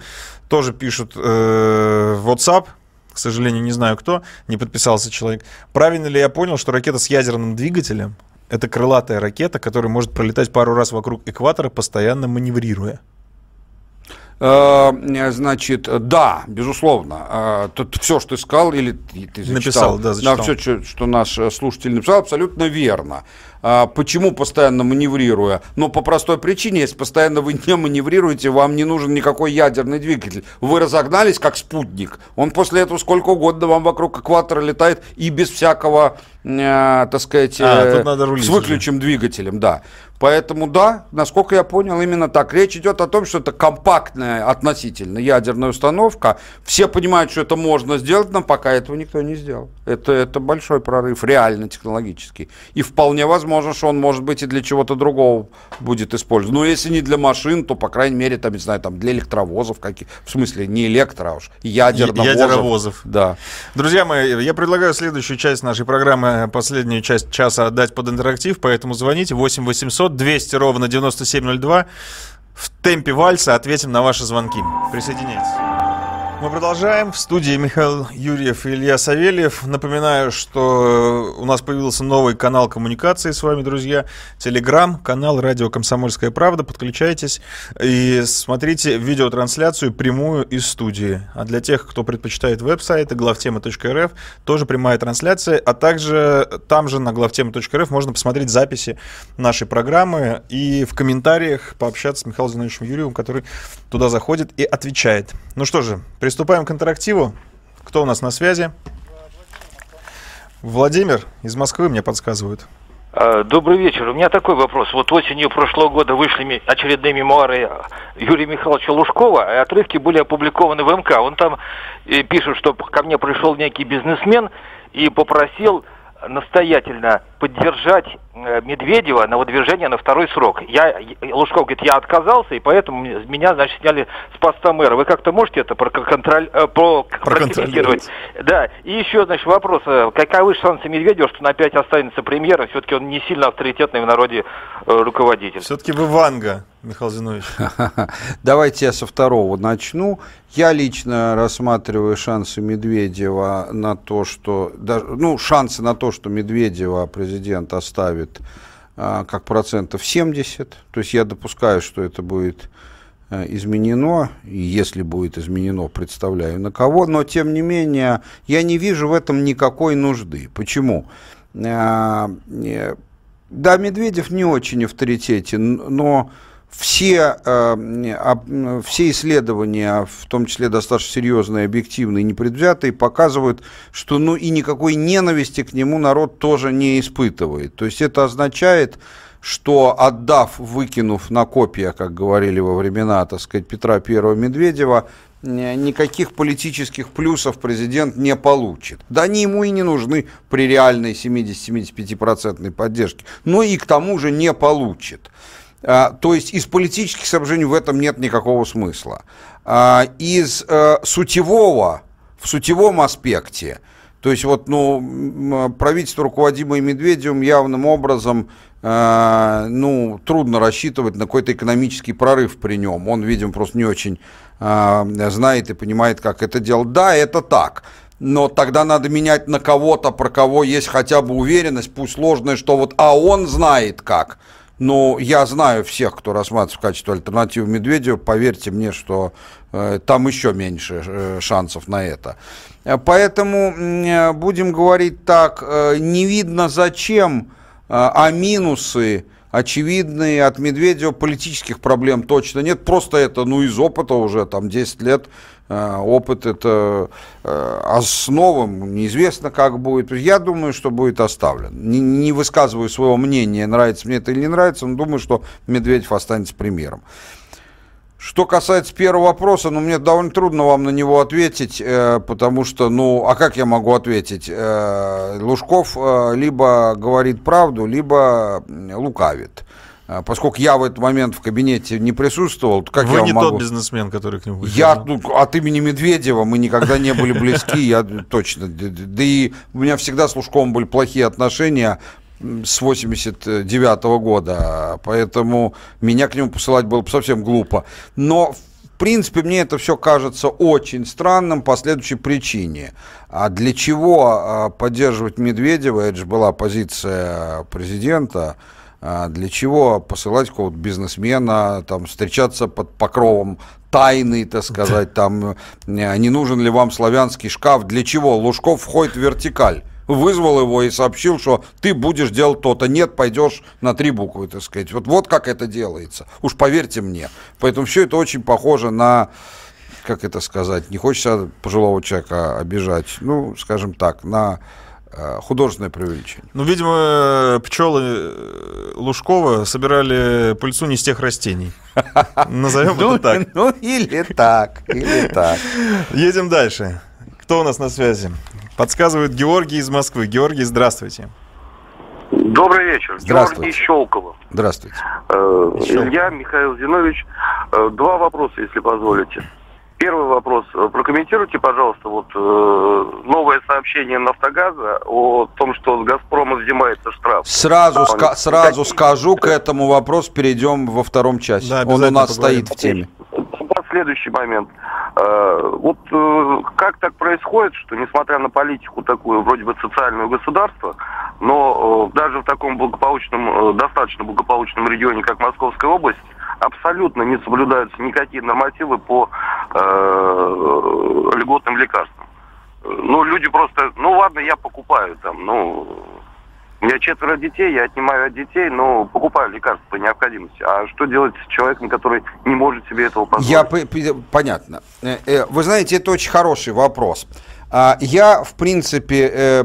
Тоже пишут э, WhatsApp, к сожалению, не знаю кто, не подписался человек. Правильно ли я понял, что ракета с ядерным двигателем это крылатая ракета, которая может пролетать пару раз вокруг экватора, постоянно маневрируя. Э, э, значит, да, безусловно. Э, тут все, что ты сказал, или ты зачитал, написал, да, зачитал. Да, все, что наш слушатель написал, абсолютно верно. А, почему постоянно маневрируя? Но по простой причине, если постоянно вы не маневрируете, вам не нужен никакой ядерный двигатель. Вы разогнались, как спутник. Он после этого сколько угодно вам вокруг экватора летает и без всякого, э, так сказать, а, э, с выключенным двигателем, да. Поэтому да, насколько я понял, именно так. Речь идет о том, что это компактная относительно ядерная установка. Все понимают, что это можно сделать, но пока этого никто не сделал. Это, это большой прорыв, реально технологический. И вполне возможно, можешь, он, может быть, и для чего-то другого будет использован. Но если не для машин, то, по крайней мере, там, не знаю, там для электровозов каких. В смысле, не электро, а уж ядерновозов. Ядеровозов. Да. Друзья мои, я предлагаю следующую часть нашей программы, э, последнюю часть часа отдать под интерактив, поэтому звоните 8 800 200 ровно 9702. В темпе вальса ответим на ваши звонки. Присоединяйтесь. Мы продолжаем. В студии Михаил Юрьев и Илья Савельев. Напоминаю, что у нас появился новый канал коммуникации с вами, друзья. Телеграм, канал «Радио Комсомольская правда». Подключайтесь и смотрите видеотрансляцию прямую из студии. А для тех, кто предпочитает веб-сайты, главтема.рф, тоже прямая трансляция. А также там же на главтема.рф можно посмотреть записи нашей программы и в комментариях пообщаться с Михаилом Зиновичем Юрьевым, который туда заходит и отвечает. Ну что же, приступим Приступаем к интерактиву. Кто у нас на связи? Владимир из Москвы мне подсказывают. А, добрый вечер. У меня такой вопрос. Вот осенью прошлого года вышли очередные мемуары Юрия Михайловича Лужкова, и а отрывки были опубликованы в МК. Он там э, пишет, что ко мне пришел некий бизнесмен и попросил настоятельно поддержать Э, Медведева на выдвижение на второй срок. Я, э, Лужков говорит, я отказался, и поэтому меня, значит, сняли с поста мэра. Вы как-то можете это проконтроль, э, проконтролировать? Да, и еще, значит, вопрос. Каковы шансы Медведева, что он опять останется премьером? Все-таки он не сильно авторитетный в народе руководитель. Все-таки вы Ванга. Михаил Зинович. Давайте я со второго начну. Я лично рассматриваю шансы Медведева на то, что... Ну, шансы на то, что Медведева президент оставит ставит а, как процентов 70. То есть я допускаю, что это будет э, изменено, и если будет изменено, представляю на кого, но тем не менее я не вижу в этом никакой нужды. Почему? Э, э, да, Медведев не очень авторитетен, но все, э, все исследования, в том числе достаточно серьезные, объективные, непредвзятые, показывают, что ну и никакой ненависти к нему народ тоже не испытывает. То есть это означает, что отдав, выкинув на копия, как говорили во времена, так сказать, Петра Первого Медведева, никаких политических плюсов президент не получит. Да они ему и не нужны при реальной 70-75% поддержке. Но и к тому же не получит. А, то есть из политических соображений в этом нет никакого смысла. А, из э, сутевого, в сутевом аспекте, то есть вот, ну, правительство, руководимое Медведевым, явным образом, э, ну, трудно рассчитывать на какой-то экономический прорыв при нем. Он, видимо, просто не очень э, знает и понимает, как это делать. Да, это так. Но тогда надо менять на кого-то, про кого есть хотя бы уверенность, пусть сложное, что вот, а он знает как. Ну я знаю всех, кто рассматривает в качестве альтернативы Медведеву. Поверьте мне, что э, там еще меньше э, шансов на это. Э, поэтому э, будем говорить так, э, не видно зачем, э, а минусы очевидные от Медведева политических проблем точно нет. Просто это, ну, из опыта уже там 10 лет Э, опыт это э, основа, неизвестно, как будет. Я думаю, что будет оставлен. Не, не высказываю своего мнения, нравится мне это или не нравится, но думаю, что Медведев останется премьером. Что касается первого вопроса, ну, мне довольно трудно вам на него ответить, э, потому что, ну, а как я могу ответить? Э, Лужков э, либо говорит правду, либо лукавит. А, поскольку я в этот момент в кабинете не присутствовал, как Вы я не могу... тот бизнесмен, который к нему вышел. Я ну, от имени Медведева, мы никогда не были близки, я точно. Да и у меня всегда с Лужком были плохие отношения, с 89 года, поэтому меня к нему посылать было совсем глупо. Но, в принципе, мне это все кажется очень странным по следующей причине. А для чего а, поддерживать Медведева? Это же была позиция президента. А для чего посылать какого-то бизнесмена, там, встречаться под покровом тайны, так сказать, там, э, не нужен ли вам славянский шкаф, для чего? Лужков входит в вертикаль вызвал его и сообщил, что ты будешь делать то-то, нет, пойдешь на три буквы, так сказать. Вот, вот как это делается, уж поверьте мне. Поэтому все это очень похоже на, как это сказать, не хочется пожилого человека обижать, ну, скажем так, на Э, художественное преувеличение. Ну, видимо, пчелы э, Лужкова собирали пыльцу не с тех растений. Назовем это ну, так. Ну, или так, или так. Едем дальше. Кто у нас на связи? Подсказывает Георгий из Москвы. Георгий, здравствуйте. Добрый вечер. Здравствуйте. Георгий Щелкова. Здравствуйте. Э, Илья Михаил Зинович. Два вопроса, если позволите. Первый вопрос. Э, прокомментируйте, пожалуйста, вот э, новое сообщение Нафтогаза о том, что с Газпрома взимается штраф. Сразу, ска- сразу скажу, к этому вопросу перейдем во втором части. Да, Он у нас поговорим. стоит в теме. Следующий момент. Э, вот э, как так происходит, что несмотря на политику такую, вроде бы социальное государство, но даже в таком благополучном, достаточно благополучном регионе, как Московская область, абсолютно не соблюдаются никакие нормативы по э, льготным лекарствам. Ну, люди просто, ну ладно, я покупаю там, ну, у меня четверо детей, я отнимаю от детей, но покупаю лекарства по необходимости. А что делать с человеком, который не может себе этого позволить? Я понятно. Э, э, вы знаете, это очень хороший вопрос. А я, в принципе, э, э,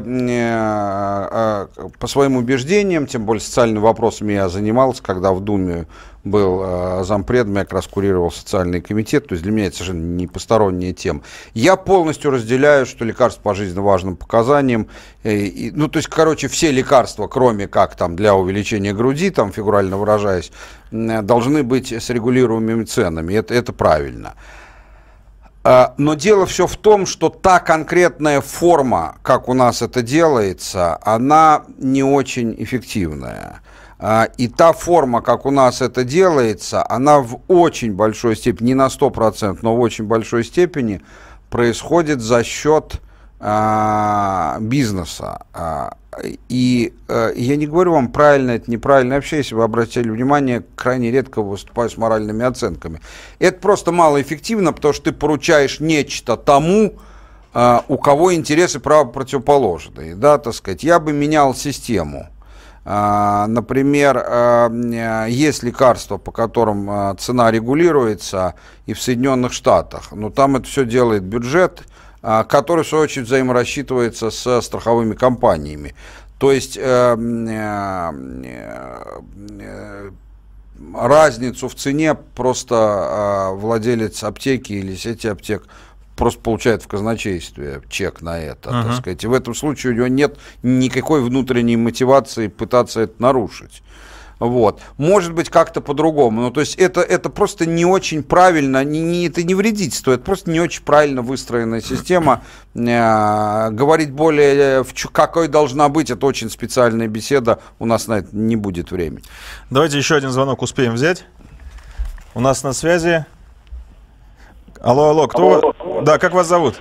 а, по своим убеждениям, тем более социальными вопросами я занимался, когда в Думе был а, зампредом, я как раз курировал социальный комитет, то есть для меня это совершенно не посторонняя тема. Я полностью разделяю, что лекарства по жизненно важным показаниям, э, ну, то есть, короче, все лекарства, кроме как там для увеличения груди, там, фигурально выражаясь, должны быть с регулируемыми ценами, это, это правильно. А, но дело все в том, что та конкретная форма, как у нас это делается, она не очень эффективная. А, и та форма, как у нас это делается, она в очень большой степени, не на 100%, но в очень большой степени происходит за счет а, бизнеса. А, и э, я не говорю вам правильно это, неправильно. Вообще, если вы обратили внимание, крайне редко выступаю с моральными оценками. Это просто малоэффективно, потому что ты поручаешь нечто тому, а, у кого интересы право противоположные. Да, так сказать, я бы менял систему. Например, э, есть лекарства, по которым цена регулируется и в Соединенных Штатах, но там это все делает бюджет – а, который, в свою очередь, взаиморассчитывается со страховыми компаниями. То есть э, э, э, разницу в цене просто а, владелец аптеки или сети аптек просто получает в казначействе чек на это, uh-huh. так сказать. И в этом случае у него нет никакой внутренней мотивации пытаться это нарушить. Вот. Может быть, как-то по-другому. Ну, то есть это, это просто не очень правильно, не, не, это не вредительство, это просто не очень правильно выстроенная система. Э, говорить более, э, в, какой должна быть, это очень специальная беседа, у нас на это не будет времени. Давайте еще один звонок успеем взять. У нас на связи. Алло, алло, кто? Алло. Да, как вас зовут?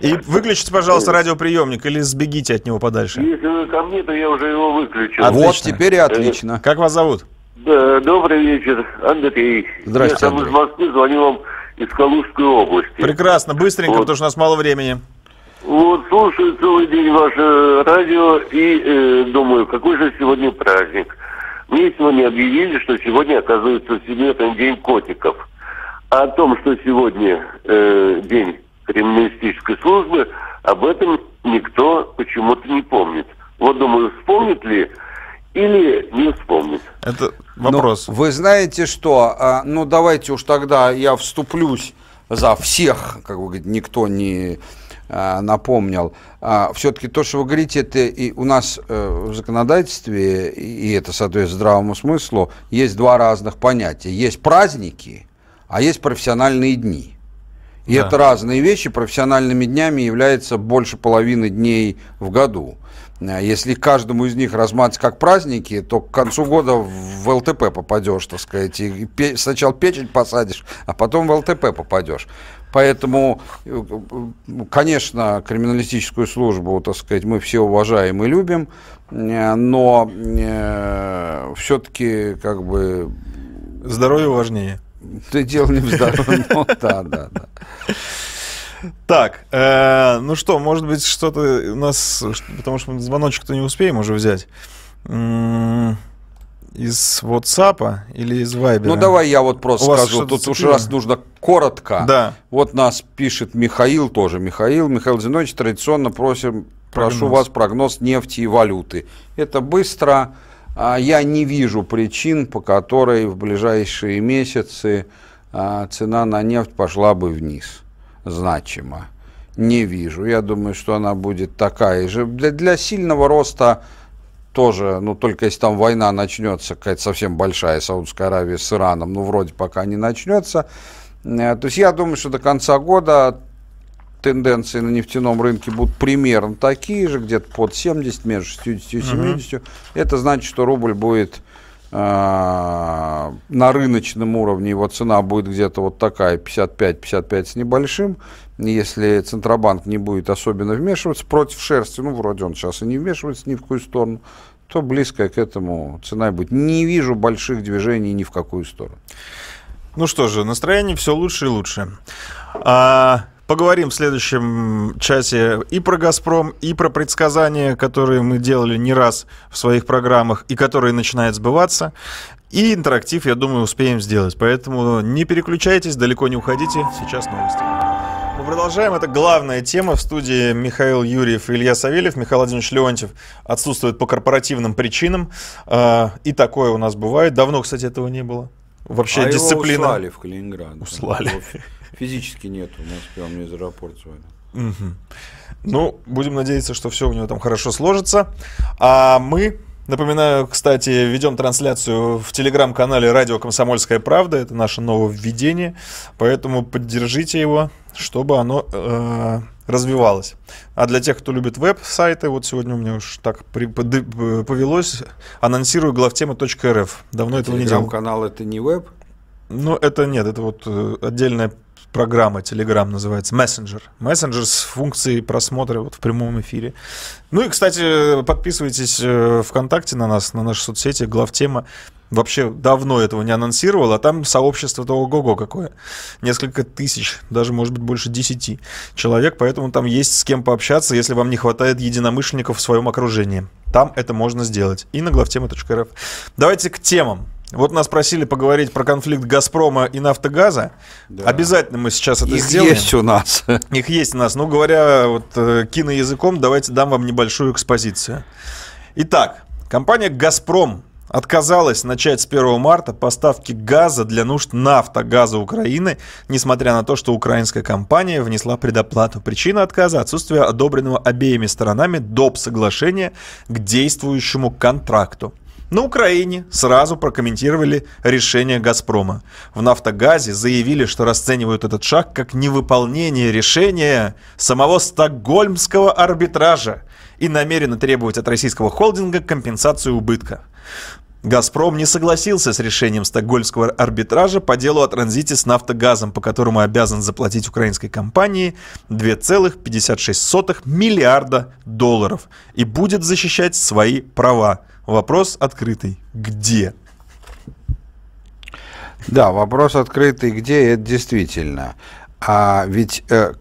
И выключите, пожалуйста, радиоприемник или сбегите от него подальше. Если вы ко мне, то я уже его выключил. Отлично. Вот теперь и отлично. Э, как вас зовут? Да, добрый вечер, Андрей. Здравствуйте, Я сам Андрей. из Москвы, звоню вам из Калужской области. Прекрасно, быстренько, вот. потому что у нас мало времени. Вот слушаю целый день ваше радио и э, думаю, какой же сегодня праздник. Мне сегодня объявили, что сегодня оказывается Всемирный день котиков. А о том, что сегодня э, день ремнистической службы, об этом никто почему-то не помнит. Вот думаю, вспомнит ли или не вспомнит. Это вопрос. Ну, вы знаете что? А, ну, давайте уж тогда я вступлюсь за всех, как вы говорите, никто не а, напомнил. А, Все-таки то, что вы говорите, это и у нас э, в законодательстве, и это соответствует здравому смыслу, есть два разных понятия. Есть праздники, а есть профессиональные дни. И да. это разные вещи. Профессиональными днями является больше половины дней в году. Э, если каждому из них размазать как праздники, то к концу года в ЛТП попадешь, так сказать. И пе- сначала печень посадишь, а потом в ЛТП попадешь. Поэтому, э, э, конечно, криминалистическую службу, так сказать, мы все уважаем и любим, но все-таки как бы... Здоровье важнее. Ты дело не вздоров. Ну, да, да, да. Так, э, ну что, может быть, что-то у нас... Потому что мы звоночек-то не успеем уже взять. Из WhatsApp а или из Viber? Ну, давай я вот просто У скажу. Тут уж раз нужно коротко. Да. Вот нас пишет Михаил тоже. Михаил, Михаил Зинович, традиционно просим, прогноз. прошу вас прогноз нефти и валюты. Это быстро. А, я не вижу причин, по которой в ближайшие месяцы а, цена на нефть пошла бы вниз значимо. Не вижу. Я думаю, что она будет такая же. Для, для сильного роста тоже, ну, только если там война начнется, какая-то совсем большая Саудская Аравия с Ираном, ну, вроде пока не начнется. Э, то есть я думаю, что до конца года тенденции на нефтяном рынке будут примерно такие же, где-то под 70, между 60 и 70, угу. это значит, что рубль будет а, на рыночном уровне его цена будет где-то вот такая 55-55 с небольшим, если Центробанк не будет особенно вмешиваться против шерсти, ну вроде он сейчас и не вмешивается ни в какую сторону, то близкая к этому цена и будет. Не вижу больших движений ни в какую сторону. Ну что же, настроение все лучше и лучше. А, Поговорим в следующем часе и про «Газпром», и про предсказания, которые мы делали не раз в своих программах и которые начинают сбываться. И интерактив, я думаю, успеем сделать. Поэтому не переключайтесь, далеко не уходите. Сейчас новости. Мы продолжаем. Это главная тема в студии Михаил Юрьев и Илья Савельев. Михаил Владимирович Леонтьев отсутствует по корпоративным причинам. А, и такое у нас бывает. Давно, кстати, этого не было. Вообще а дисциплина. Его услали в Калининград. Услали. Физически нет у нас прям из аэропорта сегодня. Угу. Ну, будем надеяться, что все у него там хорошо сложится. А мы Напоминаю, кстати, ведем трансляцию в телеграм-канале «Радио Комсомольская правда». Это наше нововведение, поэтому поддержите его, чтобы оно э, развивалось. А для тех, кто любит веб-сайты, вот сегодня у меня уж так при, под, повелось, анонсирую главтема.рф. Давно а этого не делал. Телеграм-канал — это не веб? Ну, это нет, это вот э, отдельная программа Telegram называется Messenger. Messenger с функцией просмотра вот в прямом эфире. Ну и, кстати, подписывайтесь э, ВКонтакте на нас, на наши соцсети, главтема. Вообще давно этого не анонсировал, а там сообщество того ого-го какое. Несколько тысяч, даже, может быть, больше десяти человек, поэтому там есть с кем пообщаться, если вам не хватает единомышленников в своем окружении. Там это можно сделать. И на главтема.рф. Давайте к темам. Вот нас просили поговорить про конфликт Газпрома и Нафтогаза. Да. Обязательно мы сейчас это Их сделаем. Их есть у нас. Их есть у нас. Ну, говоря вот э, киноязыком, давайте дам вам небольшую экспозицию. Итак, компания «Газпром» отказалась начать с 1 марта поставки газа для нужд нафтогаза Украины, несмотря на то, что украинская компания внесла предоплату. Причина отказа – отсутствие одобренного обеими сторонами доп. соглашения к действующему контракту. На Украине сразу прокомментировали решение «Газпрома». В «Нафтогазе» заявили, что расценивают этот шаг как невыполнение решения самого стокгольмского арбитража и намерены требовать от российского холдинга компенсацию убытка. «Газпром» не согласился с решением стокгольмского арбитража по делу о транзите с нафтогазом, по которому обязан заплатить украинской компании 2,56 миллиарда долларов и будет защищать свои права. Вопрос открытый. Где? Да, вопрос открытый. Где? Это действительно. А ведь э,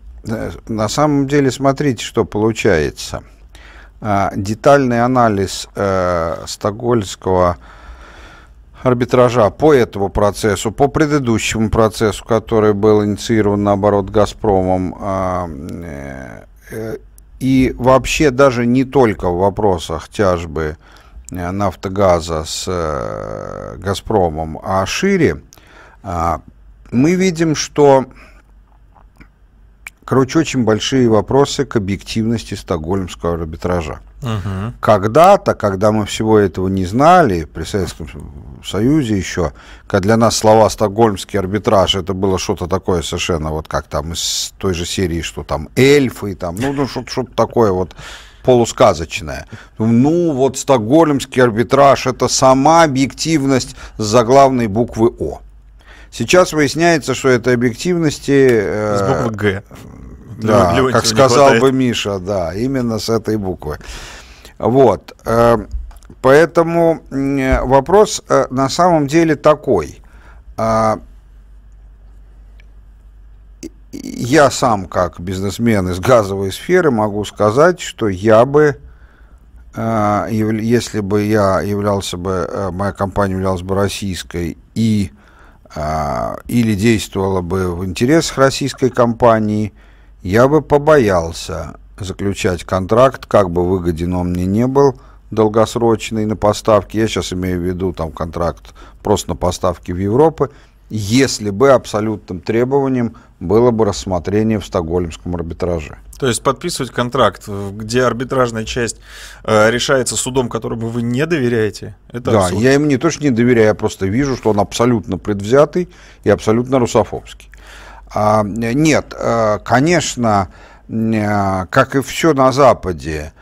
на самом деле смотрите, что получается – а, детальный анализ э, Стокгольмского арбитража по этому процессу, по предыдущему процессу, который был инициирован, наоборот, «Газпромом», а, э, и вообще даже не только в вопросах тяжбы э, «Нафтогаза» с «Газпромом», а шире, а, мы видим, что Короче, очень большие вопросы к объективности стокгольмского арбитража. Угу. Когда-то, когда мы всего этого не знали, при Советском Союзе еще, когда для нас слова «стокгольмский арбитраж» это было что-то такое совершенно, вот как там из той же серии, что там эльфы, там, ну, ну что-то что такое вот полусказочное. Ну, вот стокгольмский арбитраж – это сама объективность за заглавной буквы «О». Сейчас выясняется, что этой объективности... Э, с буквы «Г». Да, как сказал бы Миша, да, именно с этой буквы. Вот. Э, поэтому э, вопрос э, на самом деле такой. А, я сам, как бизнесмен из газовой сферы, могу сказать, что я бы если бы я являлся бы, моя компания являлась бы российской и а, или действовала бы в интересах российской компании, я бы побоялся заключать контракт, как бы выгоден он мне не был, долгосрочный на поставки, я сейчас имею в виду там контракт просто на поставки в Европу, если бы абсолютным требованием было бы рассмотрение в Стокгольмском арбитраже. То есть подписывать контракт, э, где арбитражная часть э, решается судом, которому вы не доверяете, это Да, абсурд. я ему не точно не доверяю, я просто вижу, что он абсолютно предвзятый и абсолютно русофобский. А, э, нет, э, конечно, как и все на Западе,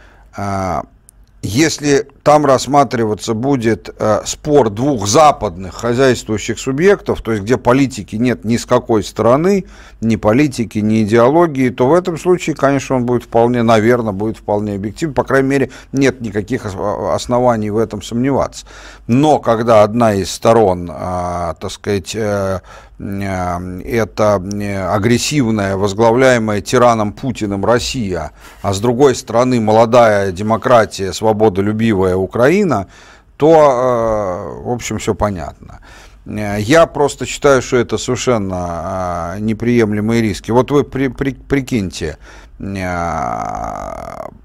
если там рассматриваться будет э, спор двух западных хозяйствующих субъектов, то есть где политики нет ни с какой стороны, ни политики, ни идеологии, то в этом случае, конечно, он будет вполне, наверное, будет вполне объективен. По крайней мере, нет никаких оснований в этом сомневаться. Но когда одна из сторон, э, так сказать, э, Э, это э, агрессивная, возглавляемая тираном Путиным Россия, а с другой стороны молодая демократия, свободолюбивая Украина, то, э, в общем, все понятно. Я просто считаю, что это совершенно неприемлемые риски. Вот вы при, при, прикиньте,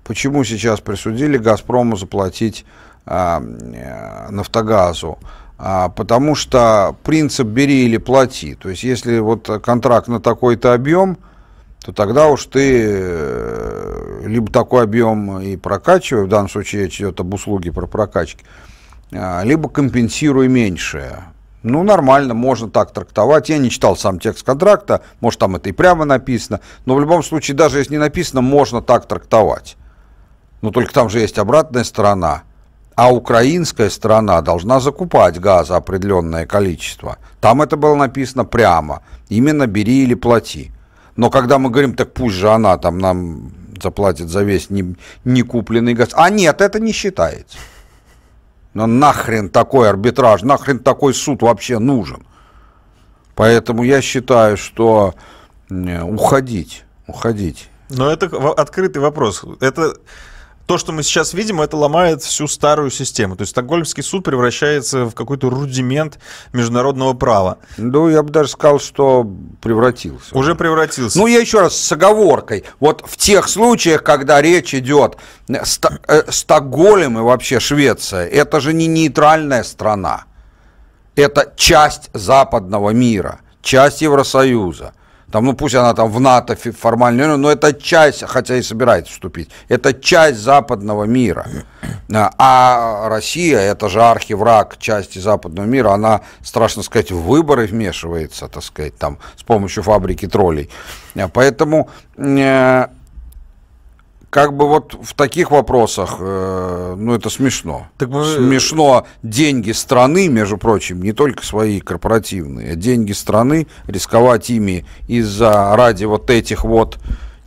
почему сейчас присудили «Газпрому» заплатить «Нафтогазу» А, потому что принцип «бери или плати». То есть, если вот контракт на такой-то объем, то тогда уж ты э, либо такой объем и прокачивай, в данном случае речь идет об услуге про прокачки, а, либо компенсируй меньшее. Ну, нормально, можно так трактовать. Я не читал сам текст контракта, может, там это и прямо написано, но в любом случае, даже если не написано, можно так трактовать. Но только там же есть обратная сторона – а украинская страна должна закупать газ определенное количество. Там это было написано прямо, именно бери или плати. Но когда мы говорим, так пусть же она там нам заплатит за весь не, не купленный газ. А нет, это не считается. Но нахрен такой арбитраж, нахрен такой суд вообще нужен. Поэтому я считаю, что уходить, уходить. Но это открытый вопрос. Это то, что мы сейчас видим, это ломает всю старую систему. То есть Стокгольмский суд превращается в какой-то рудимент международного права. Ну, я бы даже сказал, что превратился. Уже превратился. Ну, я еще раз с оговоркой. Вот в тех случаях, когда речь идет э, Стокгольм и вообще Швеция, это же не нейтральная страна. Это часть западного мира, часть Евросоюза. Там, ну пусть она там в НАТО формально, но это часть, хотя и собирается вступить, это часть западного мира. А, а Россия, это же архивраг части западного мира, она, страшно сказать, в выборы вмешивается, так сказать, там, с помощью фабрики троллей. Поэтому э, как бы вот в таких вопросах, э, ну это смешно. Так вы... Смешно деньги страны, между прочим, не только свои корпоративные, а деньги страны, рисковать ими из-за ради вот этих вот,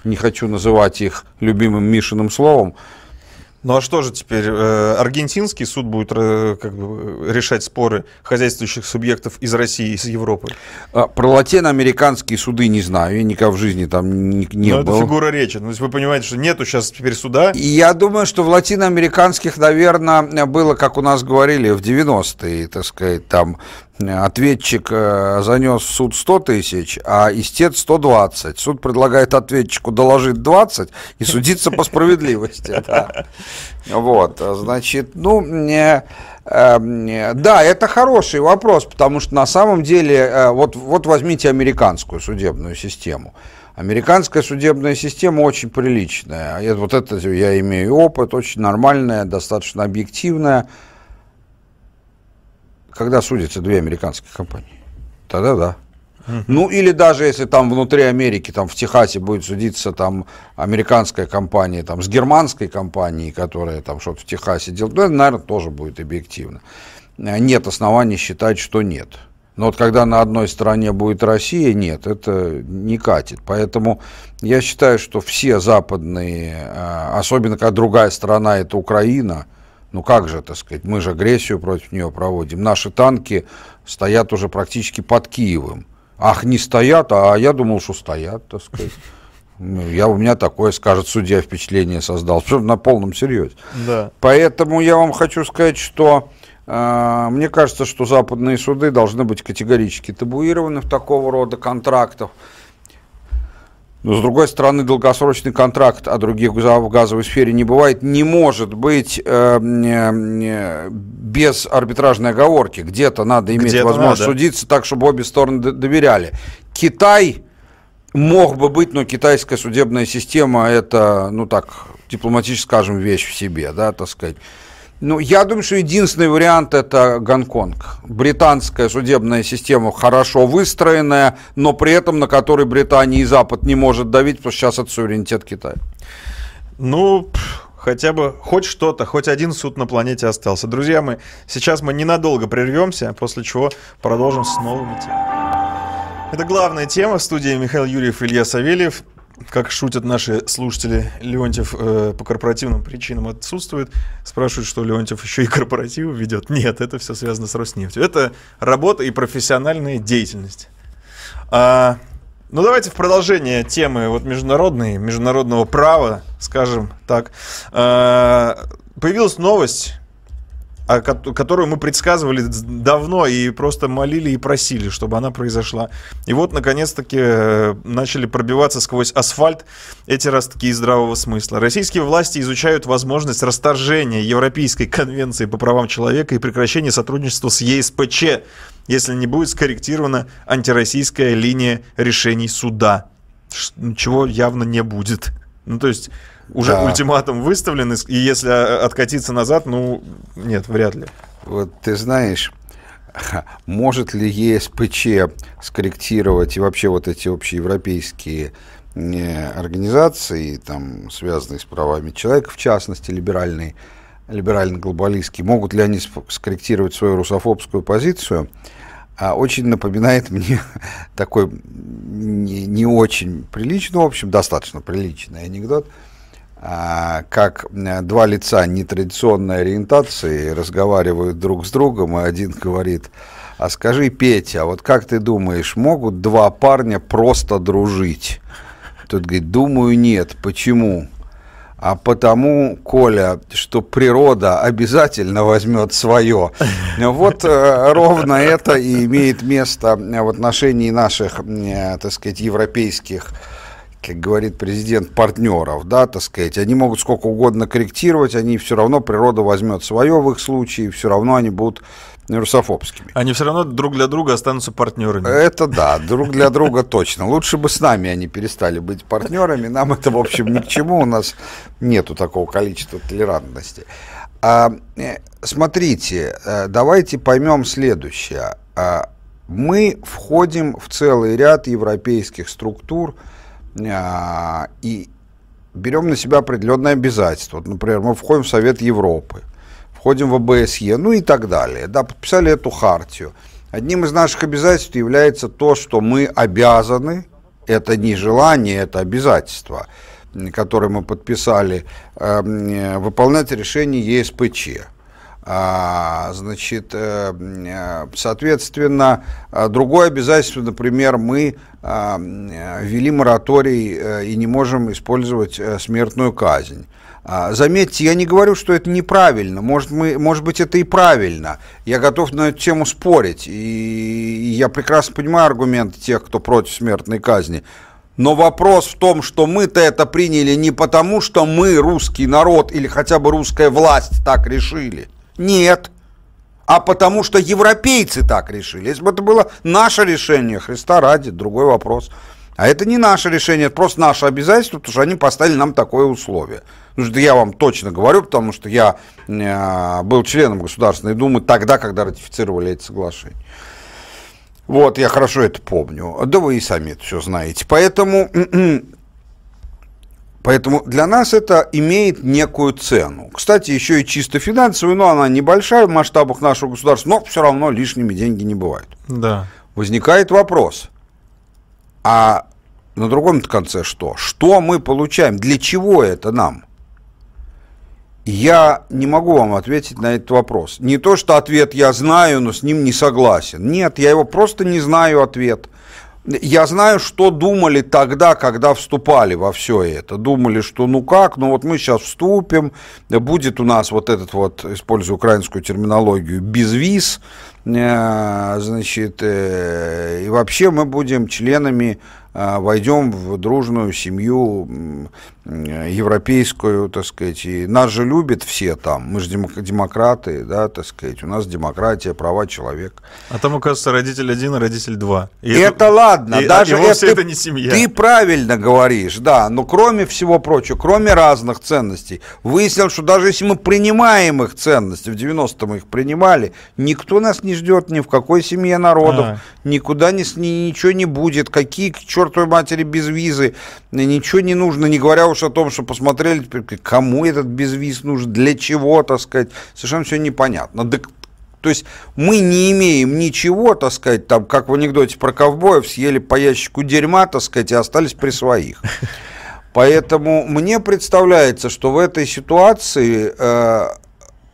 не хочу называть их любимым Мишиным словом, ну а что же теперь? Э, аргентинский суд будет э, как бы, решать споры хозяйствующих субъектов из России и из Европы? А, про латиноамериканские суды не знаю. Я никогда в жизни там не, не ну, Но был. это фигура речи. Ну, вы понимаете, что нету сейчас теперь суда. я думаю, что в латиноамериканских, наверное, было, как у нас говорили, в 90-е, так сказать, там ответчик э, занес в суд 100 тысяч, а истец 120. Суд предлагает ответчику доложить 20 и судиться по справедливости. Вот, значит, ну, эм, да, это хороший вопрос, потому что на самом деле, э, вот, вот возьмите американскую судебную систему. Американская судебная система очень приличная. Вот это я имею опыт, очень нормальная, достаточно объективная когда судятся две американские компании. Тогда да. Ну или даже если там внутри Америки, там в Техасе будет судиться там американская компания там с германской компанией, которая там что-то в Техасе делает, ну, это, наверное, тоже будет объективно. Э, нет оснований считать, что нет. Но вот когда на одной стороне будет Россия, нет, это не катит. Поэтому я считаю, что все западные, э, особенно когда другая страна это Украина, ну как же, так сказать, мы же агрессию против нее проводим. Наши танки стоят уже практически под Киевом. Ах, не стоят, а я думал, что стоят, так сказать. Ну, я, у меня такое, скажет судья, впечатление создал. Все на полном серьезе. Да. Поэтому я вам хочу сказать, что э, мне кажется, что западные суды должны быть категорически табуированы в такого рода контрактах. Но, с другой стороны, долгосрочный контракт о других в газовой сфере не бывает, не может быть э, э, э без арбитражной оговорки. Где-то надо иметь Где возможность надо. судиться так, чтобы обе стороны доверяли. Китай мог бы быть, но китайская судебная система это, ну так, дипломатически скажем, вещь в себе, да, так сказать. Ну, я думаю, что единственный вариант – это Гонконг. Британская судебная система хорошо выстроенная, но при этом на которой Британия и Запад не может давить, потому что сейчас это суверенитет Китая. Ну, хотя бы хоть что-то, хоть один суд на планете остался. Друзья мои, сейчас мы ненадолго прервемся, после чего продолжим с новыми темами. Это главная тема в студии Михаил Юрьев, и Илья Савельев как шутят наши слушатели, Леонтьев э, по корпоративным причинам отсутствует. Спрашивают, что Леонтьев еще и корпоративы ведет. Нет, это все связано с Роснефтью. Это работа и профессиональная деятельность. А, ну давайте в продолжение темы вот международной, международного права, скажем так. А, появилась новость о, которую мы предсказывали давно и просто молили и просили, чтобы она произошла. И вот, наконец-таки, э, начали пробиваться сквозь асфальт эти ростки здравого смысла. Российские власти изучают возможность расторжения Европейской конвенции по правам человека и прекращения сотрудничества с ЕСПЧ, если не будет скорректирована антироссийская линия решений суда. Чего явно не будет. Ну, то есть уже да. ультиматум выставлен, и если а, а, откатиться назад, ну, нет, вряд ли. Вот ты знаешь, может ли ЕСПЧ скорректировать и вообще вот эти общеевропейские организации, там, связанные с правами человека, в частности, либеральные, либерально-глобалистские, могут ли они скорректировать свою русофобскую позицию? А очень напоминает мне такой не, не очень приличный, в общем, достаточно приличный анекдот – а, как э, два лица нетрадиционной ориентации разговаривают друг с другом, и один говорит, а скажи, Петя, а вот как ты думаешь, могут два парня просто дружить? Тут говорит, думаю, нет. Почему? А потому, Коля, что природа обязательно возьмет свое. Вот э, ровно это и имеет место в отношении наших, э, так сказать, европейских как говорит президент, партнеров, да, так сказать, они могут сколько угодно корректировать, они все равно, природа возьмет свое в их случае, все равно они будут русофобскими. Они все равно друг для друга останутся партнерами. Это да, друг для друга точно. Лучше бы с нами они перестали быть партнерами, нам это, в общем, ни к чему, у нас нету такого количества толерантности. А, э, смотрите, э, давайте поймем следующее. А, мы входим в целый ряд европейских структур, а, и берем на себя определенные обязательства. Вот, например, мы входим в Совет Европы, входим в ОБСЕ, ну и так далее. Да, подписали эту хартию. Одним из наших обязательств является то, что мы обязаны, это не желание, это обязательство, которое мы подписали, эм, э, выполнять решение ЕСПЧ. А, значит, эм, э, соответственно, э, другое обязательство, например, мы Э, ввели мораторий э, и не можем использовать э, смертную казнь. А, заметьте, я не говорю, что это неправильно. Может, мы, может быть, это и правильно. Я готов на эту тему спорить. И я прекрасно понимаю аргументы тех, кто против смертной казни. Но вопрос в том, что мы-то это приняли не потому, что мы, русский народ, или хотя бы русская власть так решили. Нет, а потому что европейцы так решили. Если бы это было наше решение, Христа ради, другой вопрос. А это не наше решение, это просто наше обязательство, потому что они поставили нам такое условие. Ну, что я вам точно говорю, потому что я э, был членом Государственной Думы тогда, когда ратифицировали эти соглашения. Вот, я хорошо это помню. Да вы и сами это все знаете. Поэтому Поэтому для нас это имеет некую цену. Кстати, еще и чисто финансовую, но она небольшая в масштабах нашего государства, но все равно лишними деньги не бывают. Да. Возникает вопрос, а на другом конце что? Что мы получаем? Для чего это нам? Я не могу вам ответить на этот вопрос. Не то, что ответ я знаю, но с ним не согласен. Нет, я его просто не знаю ответ я знаю, что думали тогда, когда вступали во все это. Думали, что ну как, ну вот мы сейчас вступим, будет у нас вот этот вот, используя украинскую терминологию, безвиз, Э, значит, э, и вообще мы будем членами, э, войдем в дружную семью европейскую, так сказать, и нас же любят все там, мы же демократы, да, так сказать, у нас демократия, права человека. А там, оказывается, родитель один, а родитель два. И это, это ладно, и а даже это, это не семья. Ты правильно говоришь, да, но кроме всего прочего, кроме разных ценностей, выяснилось, что даже если мы принимаем их ценности, в 90-м их принимали, никто нас не не ждет ни в какой семье народов, а. никуда ни, ни, ничего не будет, какие к чертовой матери без визы, ничего не нужно, не говоря уж о том, что посмотрели, кому этот безвиз нужен, для чего, так сказать, совершенно все непонятно. Да, то есть мы не имеем ничего, так сказать, там, как в анекдоте про ковбоев, съели по ящику дерьма, так сказать, и остались при своих. Поэтому мне представляется, что в этой ситуации э,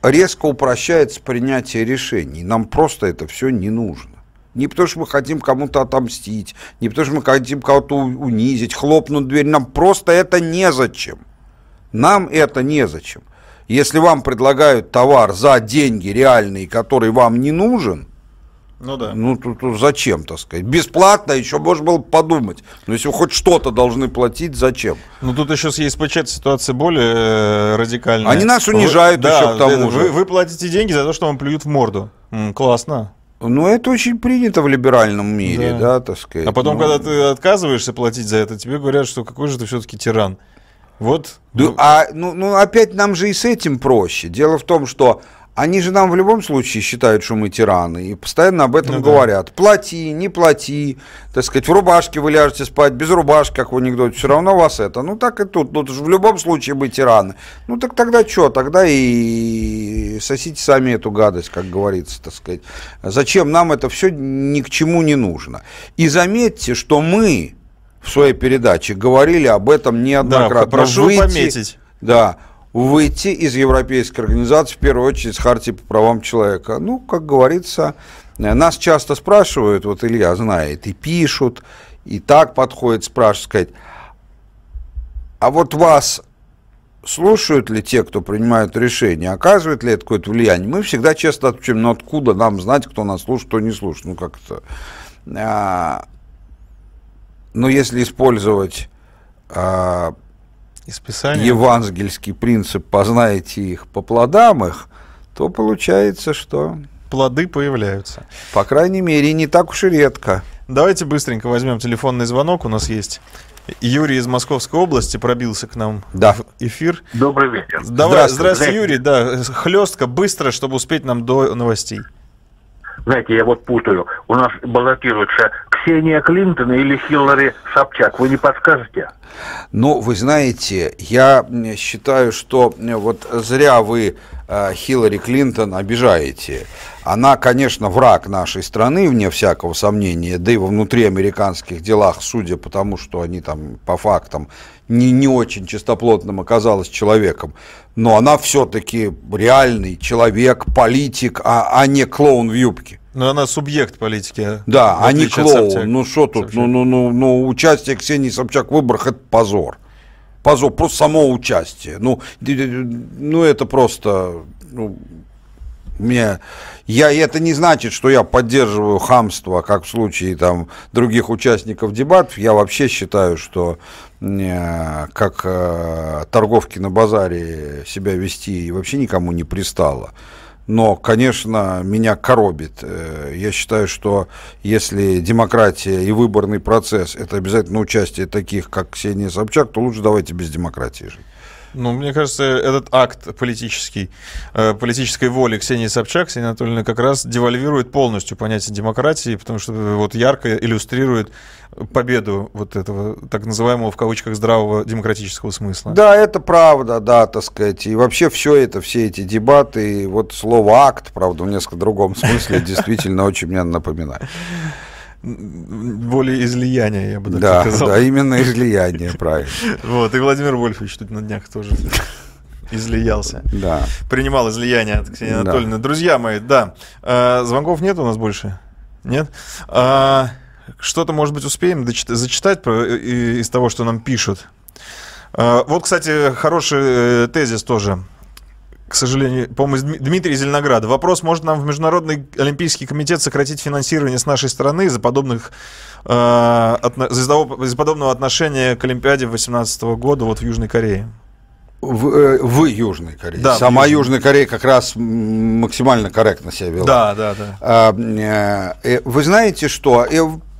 резко упрощается принятие решений. Нам просто это все не нужно. Не потому, что мы хотим кому-то отомстить, не потому, что мы хотим кого-то унизить, хлопнуть дверь. Нам просто это незачем. Нам это незачем. Если вам предлагают товар за деньги реальные, который вам не нужен – ну да. Ну тут, тут зачем, так сказать? Бесплатно еще можно было подумать. Но если вы хоть что-то должны платить, зачем? Ну тут еще с ЕСПЧ ситуации более э, радикальная. Они нас унижают вы, еще да, к тому вы, же. Вы, платите деньги за то, что вам плюют в морду. М, классно. Ну, это очень принято в либеральном мире, да, да так сказать. А потом, ну... когда ты отказываешься платить за это, тебе говорят, что какой же ты все-таки тиран. Вот. Да, ну. а, ну, ну, опять нам же и с этим проще. Дело в том, что они же нам в любом случае считают, что мы тираны, и постоянно об этом ну, говорят. Да. Плати, не плати, так сказать, в рубашке вы ляжете спать, без рубашки, как в анекдоте, все равно вас это. Ну так и тут, ну, тут же в любом случае мы тираны. Ну так тогда что, тогда и сосите сами эту гадость, как говорится, так сказать. Зачем нам это все ни к чему не нужно. И заметьте, что мы в своей передаче говорили об этом неоднократно. Да, прошу выйти, пометить. Да, выйти из европейской организации, в первую очередь, с хартии по правам человека. Ну, как говорится, нас часто спрашивают, вот Илья знает, и пишут, и так подходит спрашивать, сказать, а вот вас слушают ли те, кто принимают решения, оказывает ли это какое-то влияние? Мы всегда честно отвечаем, но «Ну, откуда нам знать, кто нас слушает, кто не слушает? Ну, как это, А, но если использовать а, из Писания. евангельский принцип «познаете их по плодам их», то получается, что... Плоды появляются. По крайней мере, не так уж и редко. Давайте быстренько возьмем телефонный звонок. У нас есть Юрий из Московской области пробился к нам да. в эфир. Добрый вечер. Давай, здравствуй, здравствуй, Юрий. Да, хлестка, быстро, чтобы успеть нам до новостей знаете, я вот путаю, у нас баллотируется Ксения Клинтон или Хиллари Собчак, вы не подскажете? Ну, вы знаете, я считаю, что э, вот зря вы Э, Хиллари Клинтон обижаете. Она, конечно, враг нашей страны, вне всякого сомнения, да и во внутриамериканских делах, судя по тому, что они там по фактам не, не очень чистоплотным оказалась человеком, но она все-таки реальный человек, политик, а, а не клоун в юбке. Но она субъект политики. А? Да, а не клоун. Ну что тут, ну, ну, ну, ну, участие Ксении Собчак в выборах – это позор позор, просто само участие. Ну, ну это просто... Ну, мне, я, это не значит, что я поддерживаю хамство, как в случае там, других участников дебатов. Я вообще считаю, что э, как э, торговки на базаре себя вести вообще никому не пристало но, конечно, меня коробит. Э, я считаю, что если демократия и выборный процесс – это обязательно участие таких, как Ксения Собчак, то лучше давайте без демократии жить. Ну, мне кажется, этот акт политический, э, политической воли Ксении Собчак, Ксения Анатольевна, как раз девальвирует полностью понятие демократии, потому что э, вот ярко иллюстрирует победу вот этого так называемого в кавычках здравого демократического смысла. Да, это правда, да, так сказать. И вообще все это, все эти дебаты, и вот слово акт, правда, в несколько другом смысле действительно очень мне напоминает более волеизлияние, я бы так да, сказал. Да, именно излияние, правильно. Вот, и Владимир Вольфович тут на днях тоже излиялся. Да. Принимал излияние от Ксении Анатольевны. Друзья мои, да, а, звонков нет у нас больше? Нет? А, что-то, может быть, успеем зачитать из того, что нам пишут. А, вот, кстати, хороший э, тезис тоже к сожалению, по Дмитрий Зеленоград. Вопрос, может нам в Международный Олимпийский комитет сократить финансирование с нашей стороны из-за подобных э, от, из того, из подобного отношения к Олимпиаде 2018 года вот в Южной Корее? В, э, в Южной Корее. Да, Сама Южной. Южная Корея как раз максимально корректно себя вела. Да, да, да. А, э, э, вы знаете что?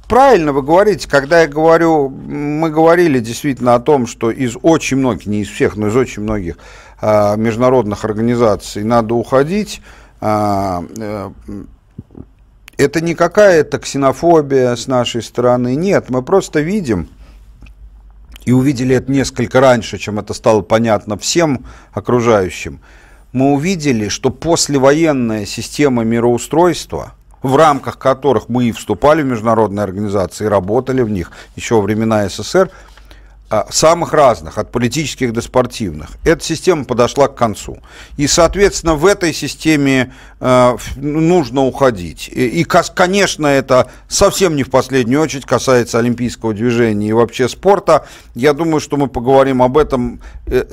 правильно вы говорите, когда я говорю, мы говорили действительно о том, что из очень многих, не из всех, но из очень многих э, международных организаций надо уходить. Э, э, это не какая-то ксенофобия с нашей стороны, нет, мы просто видим, и увидели это несколько раньше, чем это стало понятно всем окружающим, мы увидели, что послевоенная система мироустройства – в рамках которых мы и вступали в международные организации, и работали в них еще во времена СССР, а, самых разных, от политических до спортивных. Эта система подошла к концу. И, соответственно, в этой системе э, ну, нужно уходить. И, и, конечно, это совсем не в последнюю очередь касается олимпийского движения и вообще спорта. Я думаю, что мы поговорим об этом э,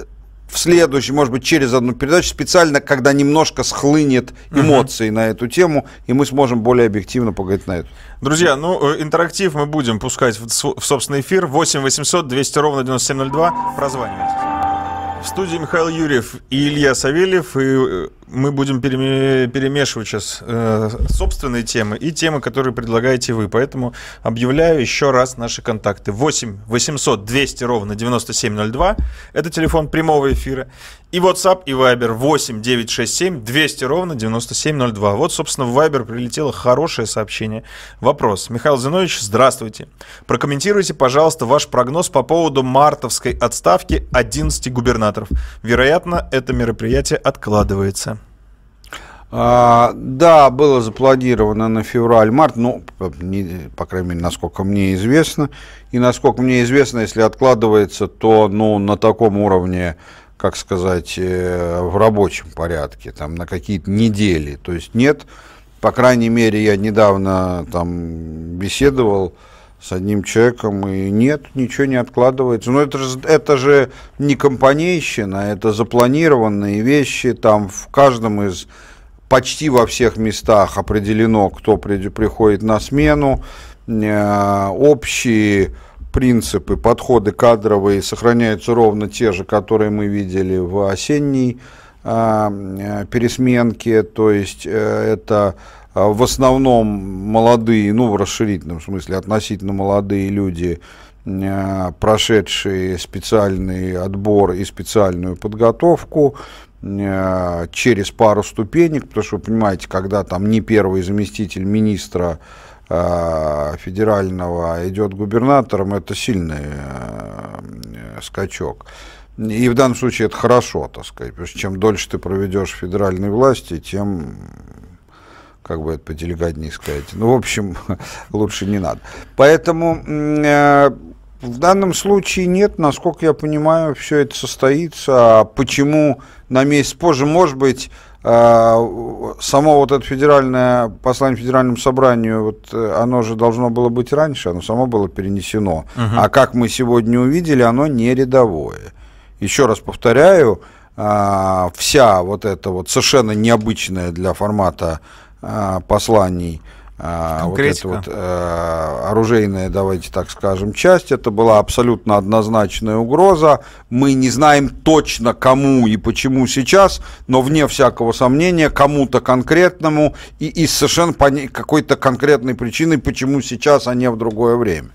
в следующий, может быть, через одну передачу специально, когда немножко схлынет эмоции uh-huh. на эту тему, и мы сможем более объективно поговорить на это. Друзья, ну, э, интерактив мы будем пускать в, в собственный эфир. 8 800 200 ровно 9702. Прозванивайтесь. В студии Михаил Юрьев и Илья Савельев. И э, мы будем перемешивать сейчас э, собственные темы и темы, которые предлагаете вы. Поэтому объявляю еще раз наши контакты. 8 800 200 ровно 9702. Это телефон прямого эфира. И WhatsApp и Viber 8 967 200 ровно 9702. Вот, собственно, в Viber прилетело хорошее сообщение. Вопрос. Михаил Зинович, здравствуйте. Прокомментируйте, пожалуйста, ваш прогноз по поводу мартовской отставки 11 губернаторов. Вероятно, это мероприятие откладывается. А, да, было запланировано на февраль-март, ну, не, по крайней мере, насколько мне известно. И насколько мне известно, если откладывается, то ну, на таком уровне, как сказать, э, в рабочем порядке, там, на какие-то недели. То есть нет, по крайней мере, я недавно там беседовал с одним человеком, и нет, ничего не откладывается. Но это же, это же не компанейщина, это запланированные вещи, там в каждом из почти во всех местах определено, кто приходит на смену. Э, общие принципы, подходы кадровые сохраняются ровно те же, которые мы видели в осенней э, э, пересменке, то есть это в основном молодые, ну в расширительном смысле относительно молодые люди, прошедшие специальный отбор и специальную подготовку, Э, через пару ступенек, потому что вы понимаете, когда там не первый заместитель министра э, федерального идет губернатором, это сильный э, скачок. И в данном случае это хорошо, так сказать, потому что чем дольше ты проведешь в федеральной власти, тем как бы это по делегатнее сказать. Ну, в общем, лучше не надо. Поэтому в данном случае нет, насколько я понимаю, все это состоится. А почему на месяц позже, может быть, а, само вот это федеральное послание федеральному собранию, вот э, оно же должно было быть раньше, оно само было перенесено. Угу. А как мы сегодня увидели, оно не рядовое. Еще раз повторяю, а, вся вот эта вот совершенно необычная для формата посланий – а, вот эта вот э, оружейная, давайте так скажем, часть. Это была абсолютно однозначная угроза. Мы не знаем точно, кому и почему сейчас, но вне всякого сомнения, кому-то конкретному и из совершенно какой-то конкретной причины, почему сейчас, а не в другое время.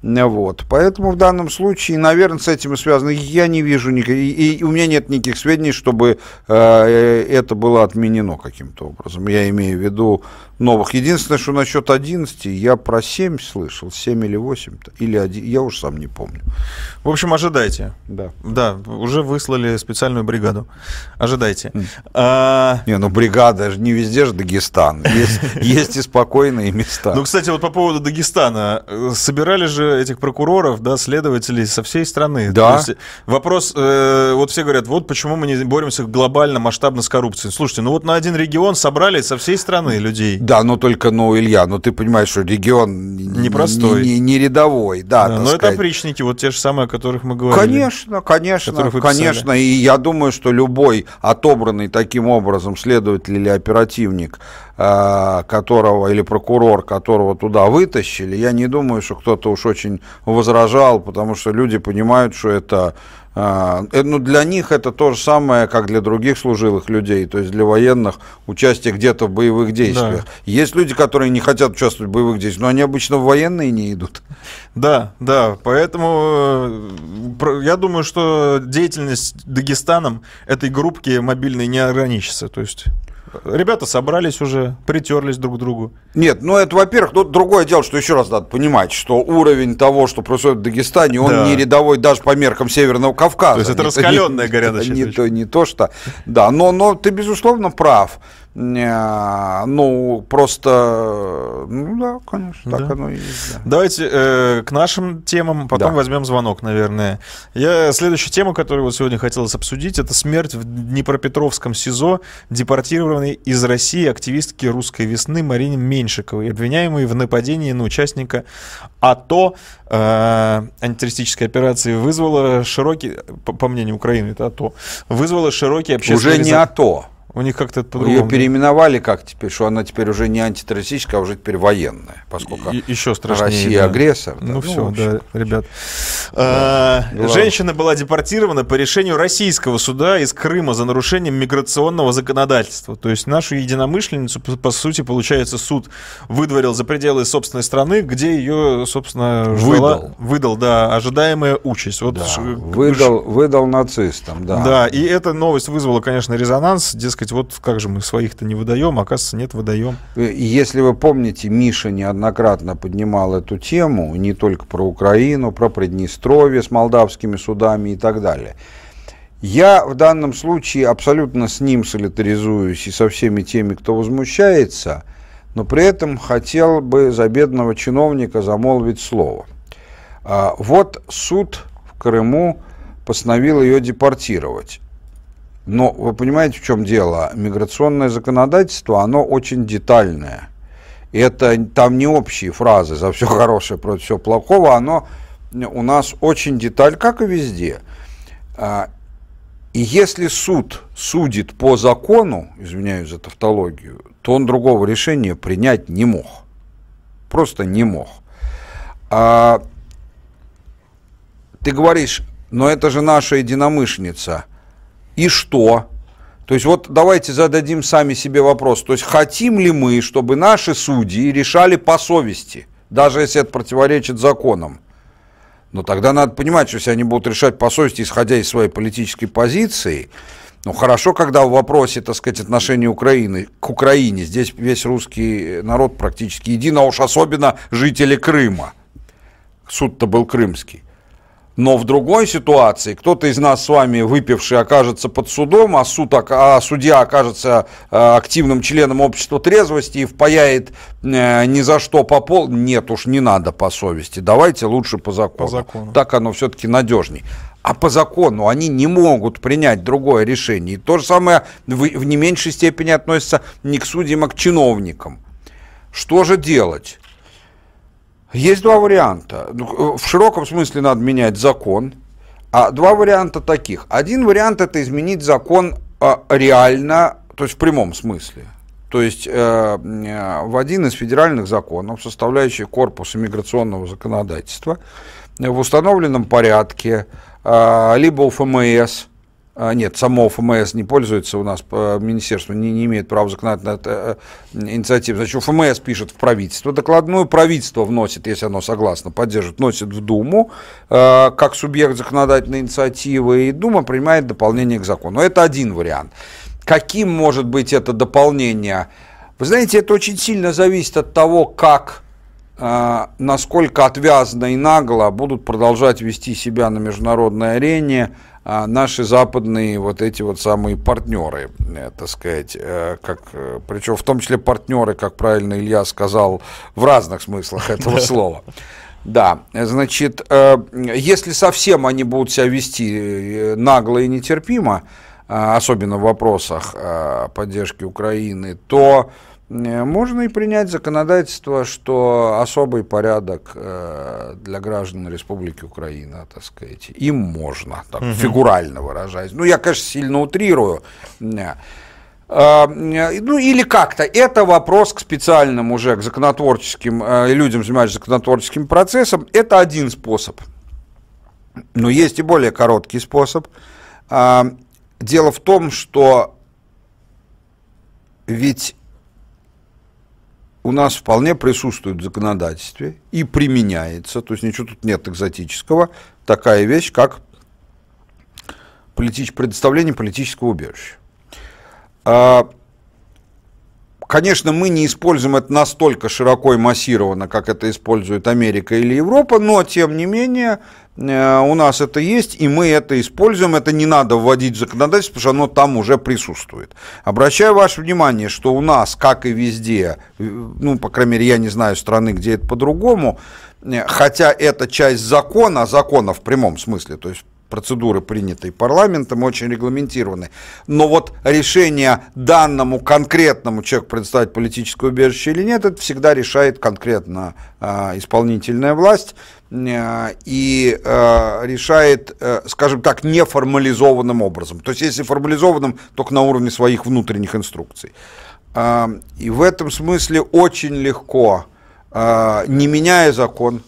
Вот. Поэтому в данном случае, наверное, с этим и связано. Я не вижу никаких... И, и у меня нет никаких сведений, чтобы э, э, это было отменено каким-то образом. Я имею в виду новых. Единственное, что насчет 11, я про 7 слышал, 7 или 8, или 1, я уж сам не помню. В общем, ожидайте. Да. Да, уже выслали специальную бригаду. Ожидайте. А... Не, ну бригада же не везде же Дагестан. Есть, есть и спокойные места. Ну, кстати, вот по поводу Дагестана. Собирали же этих прокуроров, да, следователей со всей страны. Да. Есть, э, вопрос, э, вот все говорят, вот почему мы не боремся глобально, масштабно с коррупцией. Слушайте, ну вот на один регион собрали со всей страны людей. Да да, но только, ну, Илья, ну ты понимаешь, что регион непростой, не, не, не рядовой, да. да но сказать. это опричники, вот те же самые, о которых мы говорили. Конечно, конечно, конечно. И я думаю, что любой отобранный таким образом следователь или оперативник, а, которого или прокурор, которого туда вытащили, я не думаю, что кто-то уж очень возражал, потому что люди понимают, что это а, э, ну, для них это то же самое, как для других служилых людей, то есть для военных участие где-то в боевых действиях. Да. Есть люди, которые не хотят участвовать в боевых действиях, но они обычно в военные не идут. Да, да, поэтому э, я думаю, что деятельность Дагестаном этой группки мобильной не ограничится. То есть Ребята собрались уже, притерлись друг к другу. Нет, ну это, во-первых, ну, другое дело, что еще раз надо понимать, что уровень того, что происходит в Дагестане, он да. не рядовой даже по меркам Северного Кавказа. То есть это раскаленная горячая не, то, не то, что... Да, но, но ты, безусловно, прав ну, просто, ну да, конечно, так да. оно и есть. Да. Давайте э, к нашим темам, потом да. возьмем звонок, наверное. Я следующую тему, которую вот сегодня хотелось обсудить, это смерть в Днепропетровском СИЗО депортированной из России активистки «Русской весны» Марине Меньшиковой, обвиняемой в нападении на участника АТО э, антитеррористической операции, вызвала широкий, по, по мнению Украины, это АТО, вызвало широкий общественный... Уже не АТО. У них как-то это по-другому. Ее переименовали как теперь, что она теперь уже не антитеррористическая, а уже теперь военная, поскольку и, еще страшнее, Россия да. агрессор. Да. Ну, все, ну, общем, да, ребят. Да. А, женщина была депортирована по решению российского суда из Крыма за нарушением миграционного законодательства. То есть нашу единомышленницу, по, по сути, получается, суд выдворил за пределы собственной страны, где ее, собственно, ждала, выдал. Выдал, да, ожидаемая участь. Вот да. Выдал, выдал нацистам, да. Да, и эта новость вызвала, конечно, резонанс. Дескать, сказать, вот как же мы своих-то не выдаем, оказывается, нет, выдаем. Если вы помните, Миша неоднократно поднимал эту тему, не только про Украину, про Приднестровье с молдавскими судами и так далее. Я в данном случае абсолютно с ним солидаризуюсь и со всеми теми, кто возмущается, но при этом хотел бы за бедного чиновника замолвить слово. А, вот суд в Крыму постановил ее депортировать. Но вы понимаете, в чем дело? Миграционное законодательство, оно очень детальное. Это там не общие фразы за все хорошее против всего плохого, оно у нас очень деталь, как и везде. А, и если суд судит по закону, извиняюсь за тавтологию, то он другого решения принять не мог. Просто не мог. А, ты говоришь, но это же наша единомышленница. И что? То есть вот давайте зададим сами себе вопрос. То есть хотим ли мы, чтобы наши судьи решали по совести, даже если это противоречит законам? Но тогда надо понимать, что если они будут решать по совести, исходя из своей политической позиции, ну хорошо, когда в вопросе, так сказать, отношения Украины к Украине, здесь весь русский народ практически един, а уж особенно жители Крыма. Суд-то был крымский. Но в другой ситуации кто-то из нас с вами выпивший окажется под судом, а, суд, а судья окажется э, активным членом общества трезвости и впаяет э, ни за что по пол. Нет уж, не надо по совести. Давайте лучше по закону. По закону. Так оно все-таки надежней. А по закону они не могут принять другое решение. И то же самое в, в не меньшей степени относится не к судьям, а к чиновникам. Что же делать? Есть два варианта. Ну, э, в широком смысле надо менять закон. А два варианта таких. Один вариант это изменить закон а, реально, то есть в прямом смысле. То есть э, э в один из федеральных законов, составляющих корпус иммиграционного законодательства, э, в установленном порядке э, либо УФМС, а, нет, само ФМС не пользуется у нас, министерство не, не имеет права законодательной э, э, инициативы. Значит, ФМС пишет в правительство докладную, правительство вносит, если оно согласно, поддерживает, вносит в Думу э, как субъект законодательной инициативы, и Дума принимает дополнение к закону. Это один вариант. Каким может быть это дополнение? Вы знаете, это очень сильно зависит от того, как э, насколько отвязно и нагло будут продолжать вести себя на международной арене а наши западные вот эти вот самые партнеры, э, так сказать, э, как, э, причем в том числе партнеры, как правильно Илья сказал, в разных смыслах этого слова. Да, значит, если совсем они будут себя вести нагло и нетерпимо, особенно в вопросах поддержки Украины, то Э, можно и принять законодательство, что особый порядок э, для граждан Республики Украина, так сказать, им можно, так, угу. фигурально выражаясь. Ну, я, конечно, сильно утрирую. Э, ну, или как-то. Это вопрос к специальным уже, к законотворческим, людям, занимающимся законотворческим процессом. Это один способ. Но есть и более короткий способ. Дело в том, что ведь у нас вполне присутствует в законодательстве и применяется, то есть ничего тут нет экзотического, такая вещь, как политич, предоставление политического убежища. А, Конечно, мы не используем это настолько широко и массированно, как это использует Америка или Европа, но, тем не менее, э, у нас это есть, и мы это используем. Это не надо вводить в законодательство, потому что оно там уже присутствует. Обращаю ваше внимание, что у нас, как и везде, э, ну, по крайней мере, я не знаю страны, где это по-другому, э, хотя это часть закона, закона в прямом смысле, то есть процедуры, принятые парламентом, очень регламентированы. Но вот решение данному конкретному человеку предоставить политическое убежище или нет, это всегда решает конкретно э, исполнительная власть э, и э, решает, э, скажем так, неформализованным образом. То есть если формализованным, только на уровне своих внутренних инструкций. Э, и в этом смысле очень легко, э, не меняя закон,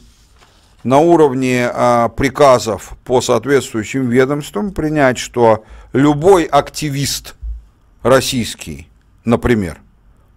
на уровне э, приказов по соответствующим ведомствам принять, что любой активист российский, например,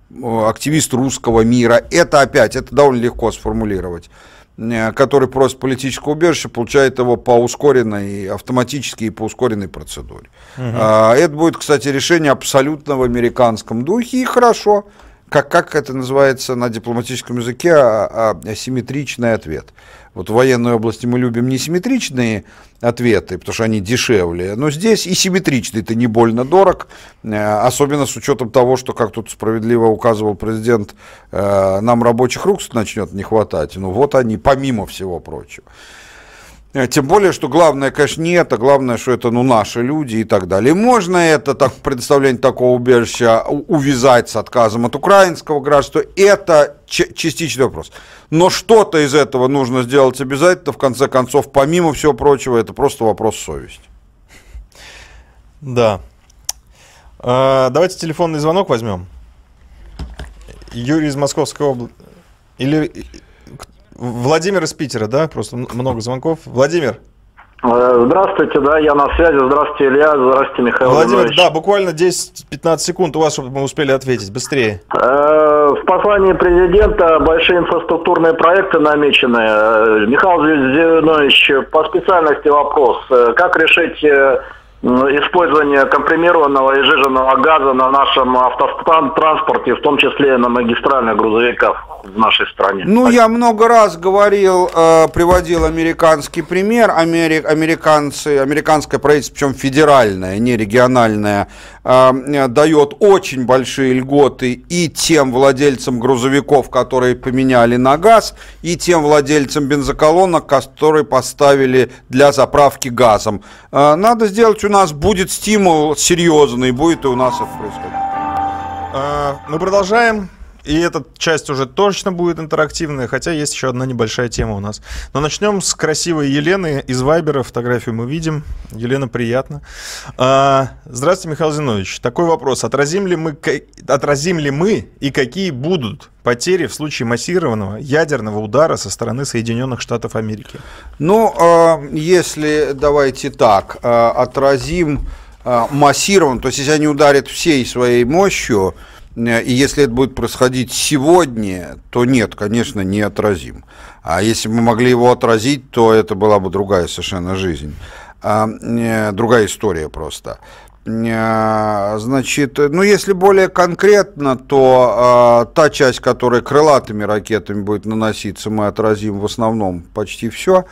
э, активист русского мира, это опять, это довольно легко сформулировать, э, который просит политическое убежище, получает его по ускоренной, автоматически и по ускоренной процедуре. Угу. Это будет, кстати, решение абсолютно в американском духе, и хорошо, как, как это называется на дипломатическом языке, а, асимметричный ответ. Вот в военной области мы любим несимметричные ответы, потому что они дешевле. Но здесь и симметричный это не больно дорог, э, особенно с учетом того, что, как тут справедливо указывал президент, э, нам рабочих рук начнет не хватать. Ну вот они, помимо всего прочего. Э, тем более, что главное, конечно, не это, главное, что это ну, наши люди и так далее. можно это так, предоставление такого убежища увязать с отказом от украинского гражданства. Это частичный вопрос. Но что-то из этого нужно сделать обязательно, в конце концов, помимо всего прочего, это просто вопрос совести. Да. Э, давайте телефонный звонок возьмем. Юрий из Московской области. Или Владимир из Питера, да? Просто много звонков. Владимир. Э, здравствуйте, да, я на связи. Здравствуйте, Илья. Здравствуйте, Михаил. Владимир, Иванович. да, буквально 10-15 секунд у вас, чтобы мы успели ответить. Быстрее. Э, в послании президента большие инфраструктурные проекты намечены. Э, Михаил Зинович, по специальности вопрос. Как решить использование компримированного и жиженного газа на нашем автотранспорте, в том числе на магистральных грузовиках в нашей стране. Ну, я много раз говорил, э, приводил американский пример. Америк, американцы, американское правительство, причем федеральное, не региональное, э, э, дает очень большие льготы и тем владельцам грузовиков, которые поменяли на газ, и тем владельцам бензоколонок, которые поставили для заправки газом. надо сделать у нас будет стимул серьезный, будет и у нас это происходить. Э, мы продолжаем. И эта часть уже точно будет интерактивная, хотя есть еще одна небольшая тема у нас. Но начнем с красивой Елены из Вайбера. Фотографию мы видим. Елена, приятно. А, здравствуйте, Михаил Зинович. Такой вопрос. Отразим ли, мы, отразим ли мы и какие будут потери в случае массированного ядерного удара со стороны Соединенных Штатов Америки? Ну, а, если, давайте так, а, отразим а, массированно, то есть если они ударят всей своей мощью, Э, и если это будет происходить сегодня, то нет, конечно, не отразим. А если бы мы могли его отразить, то это была бы другая совершенно жизнь. А, э, другая история просто. Э, значит, ну если более конкретно, то э, та часть, которая крылатыми ракетами будет наноситься, мы отразим в основном почти все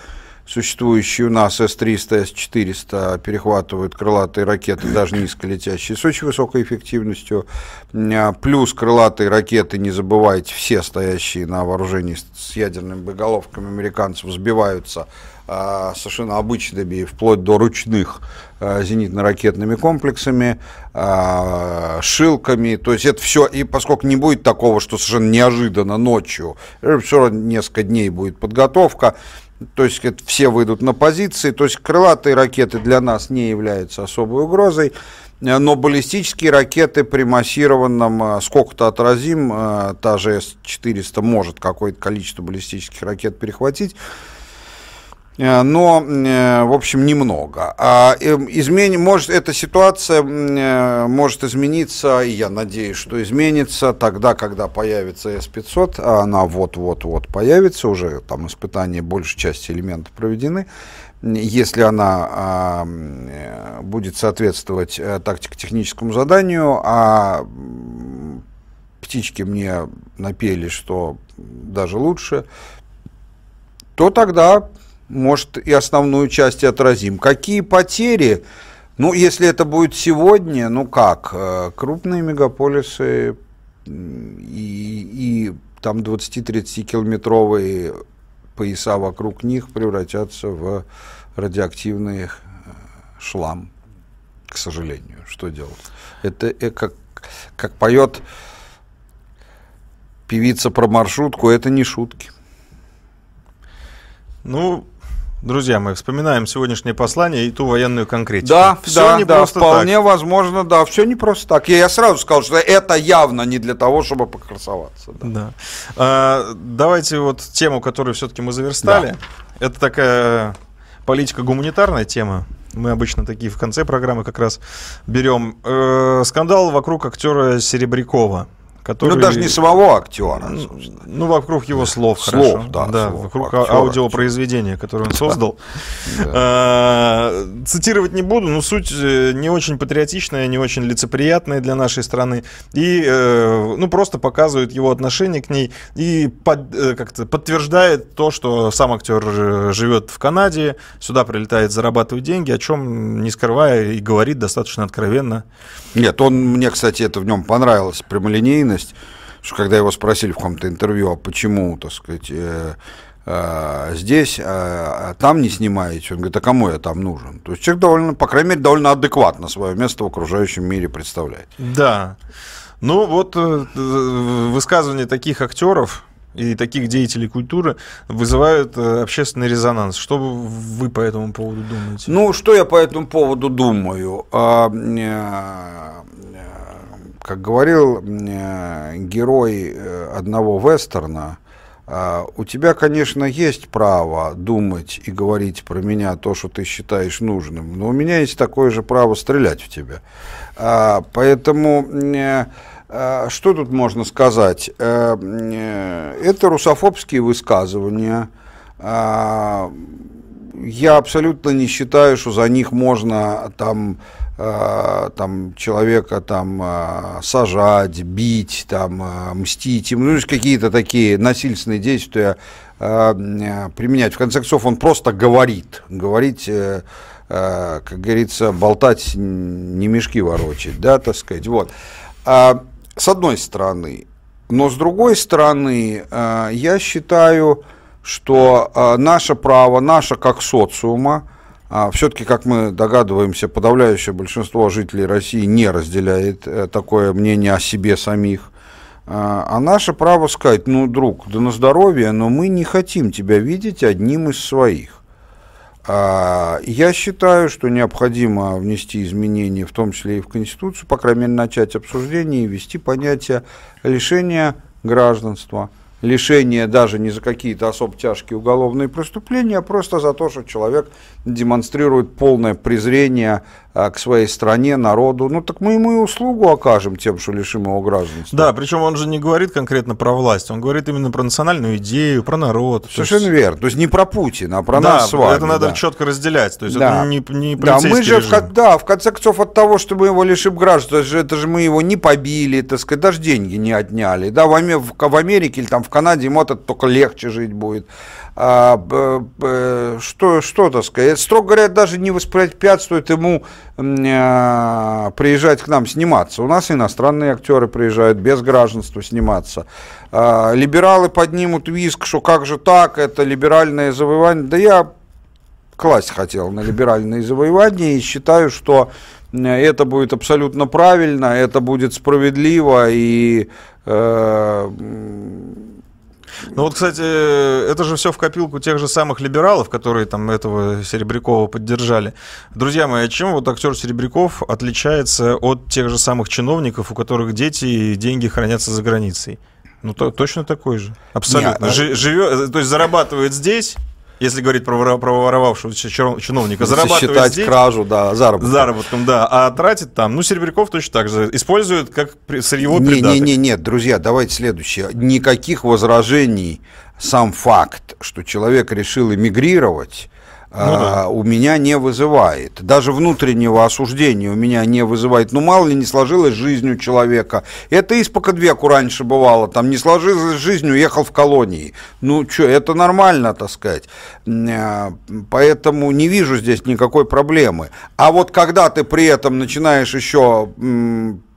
существующие у нас С-300, С-400 перехватывают крылатые ракеты, даже низколетящие, с очень высокой эффективностью. А, плюс крылатые ракеты, не забывайте, все стоящие на вооружении с ядерными боеголовками американцев сбиваются э, совершенно обычными, вплоть до ручных а, зенитно-ракетными комплексами, шилками. То есть это все, и поскольку не будет такого, что совершенно неожиданно ночью, э, все равно несколько дней будет подготовка то есть это все выйдут на позиции, то есть крылатые ракеты для нас не являются особой угрозой, э, но баллистические ракеты при массированном э, сколько-то отразим, э, та же С-400 может какое-то количество баллистических ракет перехватить, Э, но, э, в общем, немного. А, э, измен... Может, эта ситуация может измениться, и я надеюсь, что изменится тогда, когда появится S500, а она вот-вот-вот появится, уже там испытания большей части элементов проведены. Если она а, будет соответствовать тактико-техническому заданию, а птички мне напели, что даже лучше, то тогда может, и основную часть отразим. Какие потери? Ну, если это будет сегодня, ну как? Э, крупные мегаполисы и, и там 20-30 километровые пояса вокруг них превратятся в радиоактивный э, шлам, к сожалению. Что делать? это э, как, как поет певица про маршрутку, это не шутки. Ну, Друзья мы вспоминаем сегодняшнее послание и ту военную конкретику. Да, все да, не да, просто вполне так. возможно, да, все не просто так. Я, я сразу сказал, что это явно не для того, чтобы покрасоваться. Да. да. А, давайте вот тему, которую все-таки мы заверстали. Да. Это такая политика гуманитарная тема. Мы обычно такие в конце программы как раз берем. Э, скандал вокруг актера Серебрякова который... Ну, даже не самого актера, собственно. Ну, вокруг его слов, слов хорошо. да. да слов, вокруг актера, аудиопроизведения, актер. которое он создал. Да. А, цитировать не буду, но суть э, не очень патриотичная, не очень лицеприятная для нашей страны. И, э, ну, просто показывает его отношение к ней и под, э, как-то подтверждает то, что сам актер живет в Канаде, сюда прилетает зарабатывать деньги, о чем, не скрывая, и говорит достаточно откровенно. Нет, он мне, кстати, это в нем понравилось, прямолинейность, что когда его спросили в каком-то интервью, а почему, так сказать, э, э, здесь, э, там не снимаете, он говорит, а кому я там нужен? То есть человек довольно, по крайней мере, довольно адекватно свое место в окружающем мире представляет. Да. Ну вот э, э, высказывания таких актеров, и таких деятелей культуры вызывают э, общественный резонанс. Что вы по этому поводу думаете? Ну, что я по этому поводу думаю? А, э, как говорил э, герой одного вестерна, а, у тебя, конечно, есть право думать и говорить про меня то, что ты считаешь нужным, но у меня есть такое же право стрелять в тебя. А, поэтому а, что тут можно сказать? Э, э, это русофобские высказывания. А, я абсолютно не считаю, что за них можно там, а, там человека там сажать, бить, там мстить, ну, то есть какие-то такие насильственные действия применять. В конце концов, он просто говорит, говорить э, как говорится, болтать не мешки ворочать, да, так сказать, вот с одной стороны. Но с другой стороны, э, я считаю, что э, наше право, наше как социума, а, все-таки, как мы догадываемся, подавляющее большинство жителей России не разделяет э, такое мнение о себе самих. А, а наше право сказать, ну, друг, да на здоровье, но мы не хотим тебя видеть одним из своих. А, я считаю, что необходимо внести изменения, в том числе и в Конституцию, по крайней мере, начать обсуждение и ввести понятие лишения гражданства – лишение даже не за какие-то особо тяжкие уголовные преступления, а просто за то, что человек демонстрирует полное презрение а, к своей стране, народу. Ну так мы ему и услугу окажем тем, что лишим его гражданства. Да, причем он же не говорит конкретно про власть, он говорит именно про национальную идею, про народ. Совершенно есть... верно. То есть не про Путина, а про да, нас с вами. Это надо да. четко разделять. То есть да. это не, не Да, мы же В, да, в конце концов от того, что мы его лишим гражданства, это же, это же мы его не побили, так сказать, даже деньги не отняли. Да, в, в, в Америке или там в Канаде ему это только легче жить будет. А, что, что, так сказать, строго говоря, даже не воспрепятствует ему а, приезжать к нам сниматься. У нас иностранные актеры приезжают без гражданства сниматься. А, либералы поднимут виск, что как же так, это либеральное завоевание. Да я класть хотел на либеральные завоевания и считаю, что это будет абсолютно правильно, это будет справедливо и э, ну вот, кстати, это же все в копилку тех же самых либералов, которые там этого Серебрякова поддержали. Друзья мои, а чем вот актер Серебряков отличается от тех же самых чиновников, у которых дети и деньги хранятся за границей? Ну, то, точно такой же. Абсолютно. Нет, а Ж, живет, то есть зарабатывает здесь, если говорить про, про воровавшего чиновника, ну, зарабатывает считать здесь, кражу, да, заработком. Заработком, да, а тратит там. Ну, Серебряков точно так же использует как сырьевой не, придаток. Не, не, нет, друзья, давайте следующее. Никаких возражений сам факт, что человек решил эмигрировать, а, ну, да. у меня не вызывает. Даже внутреннего осуждения у меня не вызывает. Ну, мало ли, не сложилась жизнь у человека. Это из веку раньше бывало. Там не сложилась жизнь, уехал в колонии. Ну, что, это нормально, так сказать. А, поэтому не вижу здесь никакой проблемы. А вот когда ты при этом начинаешь еще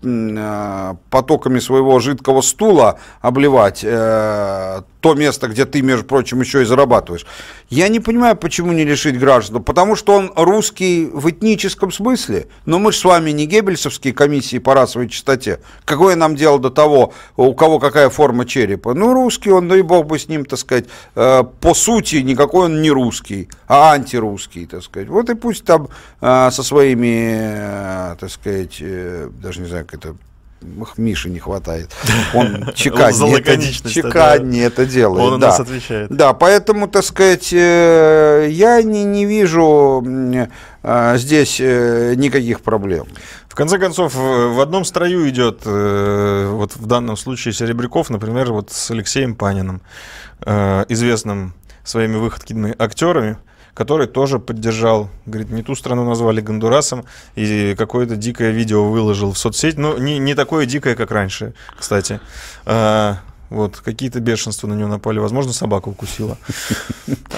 Э, потоками своего жидкого стула обливать э, то место, где ты, между прочим, еще и зарабатываешь. Я не понимаю, почему не лишить граждан, потому что он русский в этническом смысле. Но мы же с вами не геббельсовские комиссии по расовой чистоте. Какое нам дело до того, у кого какая форма черепа? Ну, русский он, ну и бог бы с ним, так сказать, э, по сути никакой он не русский, а антирусский, так сказать. Вот и пусть там э, со своими, э, так сказать, э, даже не знаю, как это Мише не хватает. Он чеканнее, это, это делает. Он да. нас отвечает. Да, поэтому, так сказать, э, я не, вижу э, здесь э, никаких проблем. В конце концов, в одном строю идет, вот в данном случае Серебряков, например, вот с Алексеем Паниным, известным своими выходками актерами который тоже поддержал. Говорит, не ту страну назвали Гондурасом, и какое-то дикое видео выложил в соцсеть. Ну, не, не такое дикое, как раньше, кстати. А, вот, какие-то бешенства на него напали. Возможно, собака укусила.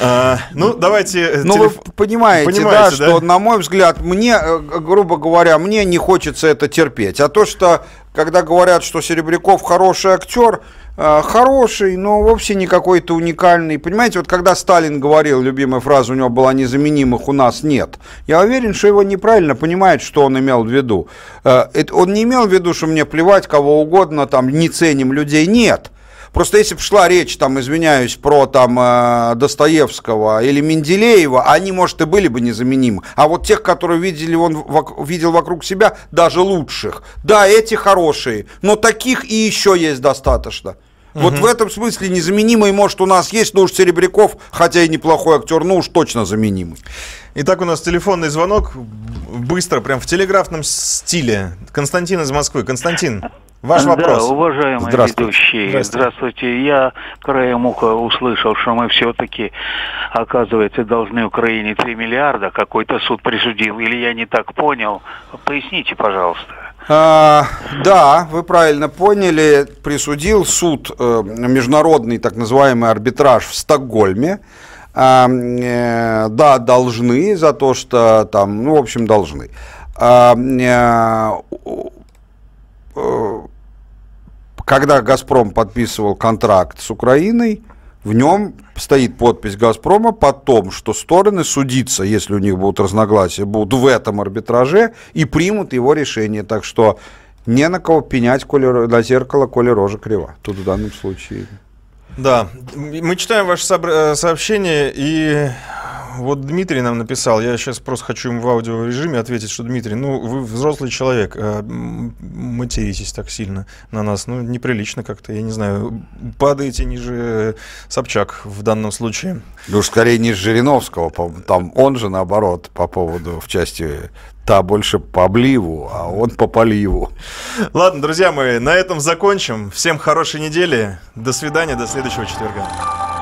А, ну, давайте... Э, ну, телеф... вы понимаете, понимаете да, да, что, на мой взгляд, мне, э, грубо говоря, мне не хочется это терпеть. А то, что когда говорят, что Серебряков хороший актер, э, хороший, но вовсе не какой-то уникальный. Понимаете, вот когда Сталин говорил, любимая фраза у него была «незаменимых у нас нет», я уверен, что его неправильно понимает, что он имел в виду. Э, это, он не имел в виду, что мне плевать кого угодно, там, не ценим людей, нет. Просто если бы шла речь, там, извиняюсь, про там э, Достоевского или Менделеева, они, может, и были бы незаменимы. А вот тех, которые видели он видел вокруг себя, даже лучших. Да, эти хорошие, но таких и еще есть достаточно. Угу. Вот в этом смысле незаменимый, может, у нас есть, но уж Серебряков, хотя и неплохой актер, ну уж точно заменимый. Итак, у нас телефонный звонок. Быстро, прям в телеграфном стиле. Константин из Москвы. Константин. Ваш вопрос. Да, уважаемые Здравствуйте. ведущие. Здравствуйте. Здравствуйте. Я краем уха услышал, что мы все-таки, оказывается, должны Украине 3 миллиарда. Какой-то суд присудил. Или я не так понял? Поясните, пожалуйста. А, да, вы правильно поняли. Присудил суд э, международный так называемый арбитраж в Стокгольме. А, э, да, должны за то, что там, ну, в общем, должны. А, э, Э, когда «Газпром» подписывал контракт с Украиной, в нем стоит подпись «Газпрома» под том, что стороны судиться, если у них будут разногласия, будут в этом арбитраже и примут его решение. Так что не на кого пенять коли, на зеркало, коли рожа крива. Тут в данном случае. Да, мы читаем ваше сообщение и вот Дмитрий нам написал, я сейчас просто хочу ему в аудиорежиме ответить, что Дмитрий, ну вы взрослый человек, а, материтесь так сильно на нас, ну неприлично как-то, я не знаю, падаете ниже э, Собчак в данном случае. Да скорее ниже Жириновского, там он же наоборот по поводу в части та больше по бливу, а он по поливу. Ладно, друзья мои, на этом закончим. Всем хорошей недели. До свидания, до следующего четверга.